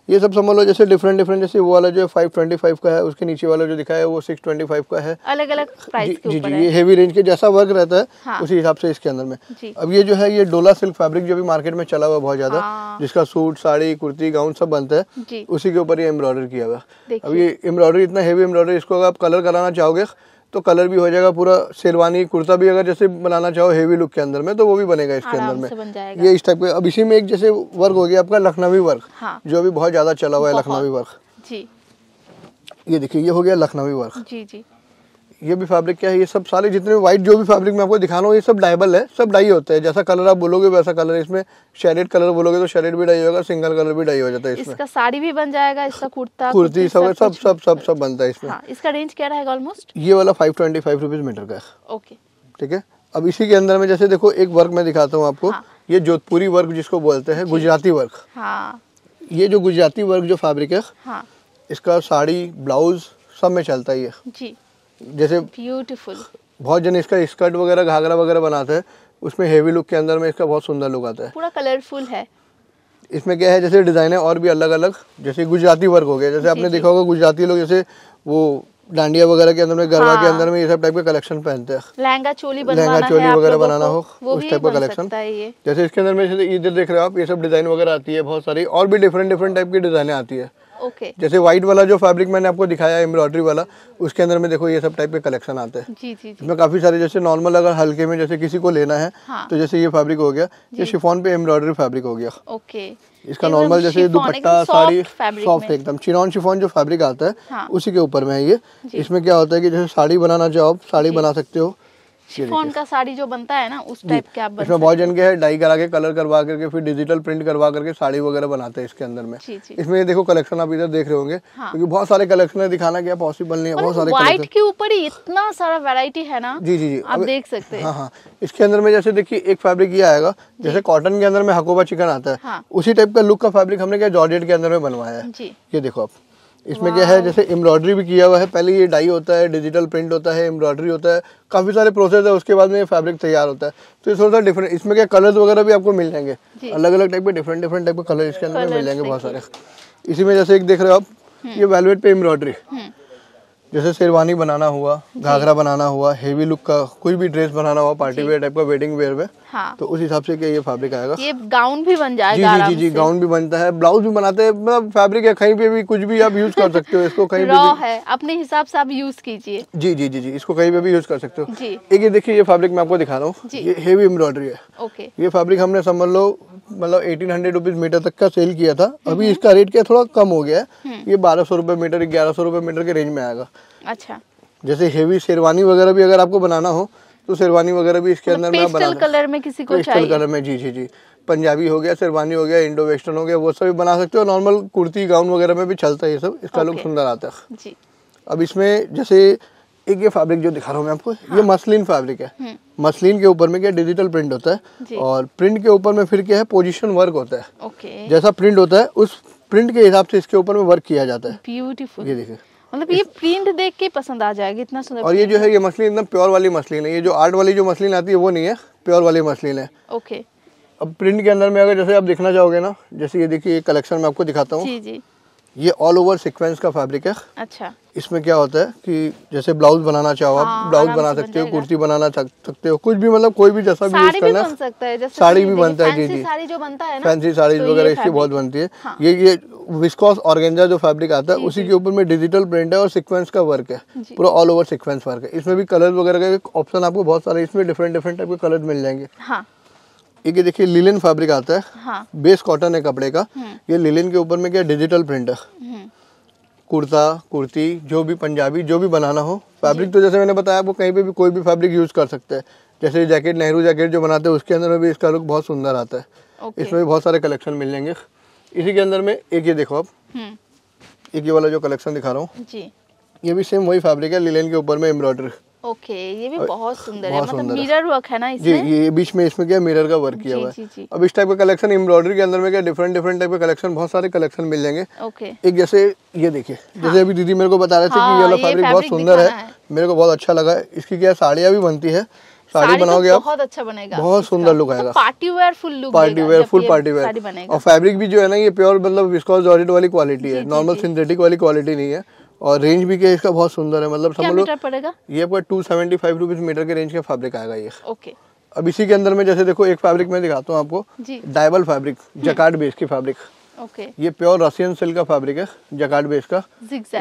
ये सब समझ लो जैसे डिफरेंट डिफरेंट जैसे वो वाला जो है फाइव ट्वेंटी फाइव का है उसके नीचे वाला जो दिखा है वो सिक्स ट्वेंटी फाइव का है अलग अलग प्राइस जी, जी जी ये हेवी रेंज के जैसा वर्क रहता है हाँ। उसी हिसाब से इसके अंदर में अब ये जो है ये डोला सिल्क फैब्रिक जो भी मार्केट में चला हुआ बहुत ज्यादा हाँ। जिसका सूट साड़ी कुर्ती गाउन सब बनता है उसी के ऊपर ये एम्ब्रॉयडर किया हुआ अब ये एम्ब्रॉयडरी इतना हेवी एम्ब्रॉयडरी इसको अगर आप कलर कराना चाहोगे तो कलर भी हो जाएगा पूरा शेरवानी कुर्ता भी अगर जैसे बनाना चाहो हेवी लुक के अंदर में तो वो भी बनेगा इसके अंदर में ये इस टाइप के अब इसी में एक जैसे वर्क हो गया आपका लखनवी वर्क हाँ। जो अभी बहुत ज्यादा चला हुआ है लखनवी वर्क जी ये देखिए ये हो गया लखनवी वर्क जी जी ये भी फैब्रिक क्या है ये सब सारे जितने व्हाइट जो भी फैब्रिक मैं आपको दिखा रहा हूँ ये सब डाइबल है सब डाई होते हैं जैसा कलर आप बोलोगे वैसा कलर इसमें शेडेड कलर बोलोगे तो शेडेड भी डाई होगा सिंगल कलर भी डाई हो जाता है इसमें इसका साड़ी भी बन जाएगा इसका कुर्ता कुर्ती सब सब सब सब सब बनता है इसमें हाँ, इसका रेंज क्या रहेगा ऑलमोस्ट ये वाला five twenty five rupees metre का ओके ठीक है अब इसी के अंदर में जैसे देखो एक वर्क मैं दिखाता हूँ आपको हाँ। ये जोधपुरी वर्क जिसको बोलते हैं गुजराती वर्क हाँ। ये जो गुजराती वर्क जो फैब्रिक है इसका साड़ी ब्लाउज सब में चलता है ये जी जैसे ब्यूटीफुल बहुत जन इसका स्कर्ट वगैरह घाघरा वगैरह बनाते हैं उसमें हेवी लुक के अंदर में इसका बहुत सुंदर लुक आता है पूरा कलरफुल है इसमें क्या है जैसे डिज़ाइन है और भी अलग अलग जैसे गुजराती वर्क हो गया जैसे आपने देखा होगा गुजराती लोग जैसे वो डांडिया वगैरह के अंदर में गरबा हाँ। के अंदर में ये सब टाइप का कलेक्शन पहनते हैं लहंगा चोली लहंगा चोली वगैरह बनाना हो उस टाइप का कलेक्शन जैसे इसके अंदर में इधर देख रहे हो आप ये सब डिजाइन वगैरह आती है बहुत सारी और भी डिफरेंट डिफरेंट टाइप की डिजाइने आती है ओके जैसे व्हाइट वाला जो फैब्रिक मैंने आपको दिखाया एम्ब्रॉयडरी वाला उसके अंदर में देखो ये सब टाइप के कलेक्शन आते हैं जी जी इसमें काफी सारे जैसे नॉर्मल अगर हल्के में जैसे किसी को लेना है हाँ। तो जैसे ये फैब्रिक हो गया ये शिफोन पे एम्ब्रॉयडरी फैब्रिक हो गया ओके इसका नॉर्मल जैसे दुपट्टा साड़ी सॉफ्ट एकदम चिनॉन शिफोन जो फैब्रिक आता है हाँ। उसी के ऊपर में है ये इसमें क्या होता है की जैसे साड़ी बनाना चाहो आप साड़ी बना सकते हो शिफोन का साड़ी जो बनता है ना उस टाइप के आप इसमें बहुत जन के है डाई करा के कलर करवा करके फिर डिजिटल प्रिंट करवा करके साड़ी वगैरह बनाते हैं इसके अंदर में जी, जी। इसमें देखो कलेक्शन आप इधर देख रहे होंगे हाँ। क्योंकि बहुत सारे कलेक्शन है दिखाना क्या पॉसिबल नहीं है बहुत सारे व्हाइट के ऊपर ही इतना सारा वेरायटी है ना जी जी जी आप देख सकते हैं हाँ हाँ इसके अंदर में जैसे देखिए एक फैब्रिक ये आएगा जैसे कॉटन के अंदर में हकोबा चिकन आता है हाँ। उसी टाइप का लुक का फैब्रिक हमने क्या जॉर्जेट के अंदर में बनवाया है ये देखो आप इसमें क्या है जैसे एम्ब्रॉयडरी भी किया हुआ है पहले ये डाई होता है डिजिटल प्रिंट होता है एम्ब्रॉयडरी होता है काफ़ी सारे प्रोसेस है उसके बाद में ये फैब्रिक तैयार होता है तो ये थोड़ा सा डिफरेंट इसमें क्या कलर्स वगैरह भी आपको मिल जाएंगे अलग अलग टाइप के डिफरेंट डिफरेंट टाइप के कलर इसके अंदर मिल जाएंगे बहुत सारे इसी में जैसे एक देख रहे हो आप हम्म। ये वेलवेट पे एम्ब्रॉयडरी हम्म। जैसे शेरवानी बनाना हुआ घाघरा बनाना हुआ हेवी लुक का कोई भी ड्रेस बनाना हुआ पार्टी वेयर टाइप का वेडिंग वेयर में हाँ तो उस हिसाब से क्या ये फैब्रिक आएगा ये गाउन भी बन जाएगा जी जी जी, जी गाउन भी बनता है ब्लाउज भी बनाते हैं मतलब फैब्रिक है कहीं पे भी कुछ भी आप यूज कर सकते हो इसको कहीं भी है अपने हिसाब से आप यूज कीजिए जी जी जी जी इसको कहीं पे भी यूज कर सकते हो जी एक ये देखिए ये फैब्रिक मैं आपको दिखा रहा हूँ ये हेवी एम्ब्रॉयडरी है ओके ये फैब्रिक हमने समझ लो मतलब एटीन हंड्रेड रुपीज मीटर तक का सेल किया था हम्म। अभी इसका रेट क्या थोड़ा कम हो गया है हम्म। ये बारह सौ रूपये मीटर ग्यारह सौ रूपये मीटर के रेंज में आएगा अच्छा जैसे हेवी शेरवानी वगैरह भी अगर आपको बनाना हो तो शेरवानी वगैरह भी इसके मतलब अंदर मैं बना कलर में किसी को चाहिए कलर में जी जी जी पंजाबी हो गया शेरवानी हो गया इंडो वेस्टर्न हो गया वो सब भी बना सकते हो नॉर्मल कुर्ती गाउन वगैरह में भी चलता है ये सब इसका लुक सुंदर आता है अब इसमें जैसे एक ये फैब्रिक जो दिखा रहा हूँ मैं आपको हाँ। ये मसलिन फैब्रिक है मसलिन हम्म। के ऊपर में क्या डिजिटल प्रिंट होता है और प्रिंट के ऊपर में फिर क्या है पोजीशन वर्क होता है ओके जैसा प्रिंट होता है उस प्रिंट के हिसाब से इसके ऊपर में वर्क किया जाता है ब्यूटीफुल ये देखिए मतलब ये प्रिंट देख के पसंद आ जाएगी इतना सुंदर और ये जो है ये मछली एकदम प्योर वाली मछली है ये जो आर्ट वाली जो मछली आती है वो नहीं है प्योर वाली मछली है ओके अब प्रिंट के अंदर में अगर जैसे आप देखना चाहोगे ना जैसे ये देखिए कलेक्शन में आपको दिखाता हूँ जी जी ये ऑल ओवर सीक्वेंस का फैब्रिक है अच्छा इसमें क्या होता है कि जैसे ब्लाउज बनाना चाहो आप हाँ, ब्लाउज बना सकते हो कुर्ती बनाना सकते हो कुछ भी मतलब कोई भी जैसा भी यूज करना है साड़ी भी बनता है जी जी साड़ी जो बनता है फैंसी तो साड़ी वगैरह इसकी बहुत बनती है हाँ। ये ये विस्कॉस ऑर्गेंजा जो फैब्रिक आता है उसी के ऊपर में डिजिटल प्रिंट है और सिक्वेंस का वर्क है पूरा ऑल ओवर सिक्वेंस वर्क है इसमें भी कलर वगैरह का ऑप्शन आपको बहुत सारे इसमें डिफरेंट डिफरेंट टाइप के कलर मिल जाएंगे हाँ। ये देखिए लिलिन फैब्रिक आता है हाँ। बेस कॉटन है कपड़े का हम्म। ये लिलिन के ऊपर में क्या डिजिटल प्रिंट है हम्म। कुर्ता कुर्ती जो भी पंजाबी जो भी बनाना हो फैब्रिक तो जैसे मैंने बताया आपको कहीं पे भी कोई भी फैब्रिक यूज कर सकते हैं जैसे जैकेट नेहरू जैकेट जो बनाते हैं उसके अंदर में भी इसका लुक बहुत सुंदर आता है इसमें भी बहुत सारे कलेक्शन मिल जाएंगे इसी के अंदर में एक ये देखो आप हम्म। एक ये वाला जो कलेक्शन दिखा रहा हूँ ये भी सेम वही फैब्रिक है लिलेन के ऊपर में एम्ब्रॉयडरी ओके ये भी बहुत सुंदर है मतलब मिरर वर्क है ना इसमें जी ये बीच में इसमें क्या मिरर का वर्क किया हुआ है अब इस टाइप का कलेक्शन एम्ब्रॉयडरी के अंदर में क्या डिफरेंट डिफरेंट टाइप के कलेक्शन बहुत सारे कलेक्शन मिल जाएंगे ओके एक जैसे ये देखिए हाँ। जैसे अभी दीदी मेरे को बता रहे थे कि हाँ, ये वाला फैब्रिक बहुत सुंदर है मेरे को बहुत अच्छा लगा इसकी क्या साड़ियाँ भी बनती है साड़ी तो बनाओगे आप बहुत अच्छा बनेगा बहुत सुंदर लुक मतलब आएगा party wear full look party wear full party wear और फैब्रिक भी जो है ना ये प्योर मतलब जॉर्जेट वाली क्वालिटी है नॉर्मल सिंथेटिक वाली क्वालिटी नहीं है और रेंज भी क्या इसका बहुत सुंदर है मतलब समझ लो ये आपका two seventy five rupees metre के रेंज का फैब्रिक आएगा ये ओके अब इसी के अंदर में जैसे देखो एक फैब्रिक मैं दिखाता हूँ आपको डायबल फैब्रिक जकार्ड बेस की फैब्रिक ओके ये प्योर रशियन सिल्क का फैब्रिक है जकार्ड बेस का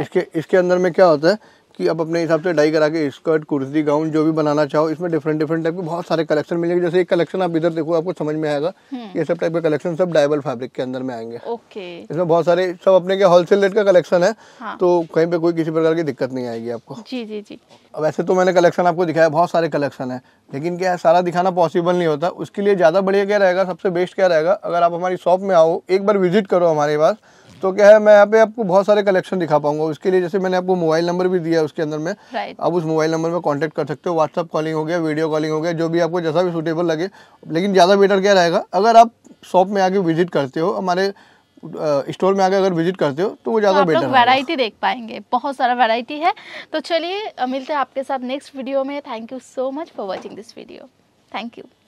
इसके इसके अंदर में क्या होता है कि आप अपने हिसाब से डाई करा के स्कर्ट कुर्सी गाउन जो भी बनाना चाहो इसमें डिफरेंट डिफरेंट टाइप के बहुत सारे कलेक्शन मिलेंगे जैसे एक कलेक्शन आप इधर देखो आपको समझ में आएगा हम्म। ये सब टाइप के कलेक्शन सब डायबल फैब्रिक के अंदर में आएंगे ओके इसमें बहुत सारे सब अपने के होलसेल रेट का कलेक्शन है हाँ। तो कहीं पे कोई किसी प्रकार की दिक्कत नहीं आएगी आपको जी जी जी अब ऐसे तो मैंने कलेक्शन आपको दिखाया बहुत सारे कलेक्शन है लेकिन क्या है सारा दिखाना पॉसिबल नहीं होता उसके लिए ज़्यादा बढ़िया क्या रहेगा सबसे बेस्ट क्या रहेगा अगर आप हमारी शॉप में आओ एक बार विजिट करो हमारे पास तो क्या है मैं यहाँ पे आपको बहुत सारे कलेक्शन दिखा पाऊंगा उसके लिए जैसे मैंने आपको मोबाइल नंबर भी दिया उसके अंदर में आप उस मोबाइल नंबर में कॉन्टेक्ट कर सकते हो व्हाट्सअप कॉलिंग हो गया वीडियो कॉलिंग हो गया जो भी आपको जैसा भी सूटेबल लगे लेकिन ज़्यादा बेटर क्या रहेगा अगर आप शॉप में आके विजिट करते हो हमारे स्टोर में आगे अगर विजिट करते हो तो वो ज़्यादा बेटर वैरायटी देख पाएंगे बहुत सारा वैरायटी है तो चलिए मिलते हैं आपके साथ नेक्स्ट वीडियो में thank you so much for watching this video thank you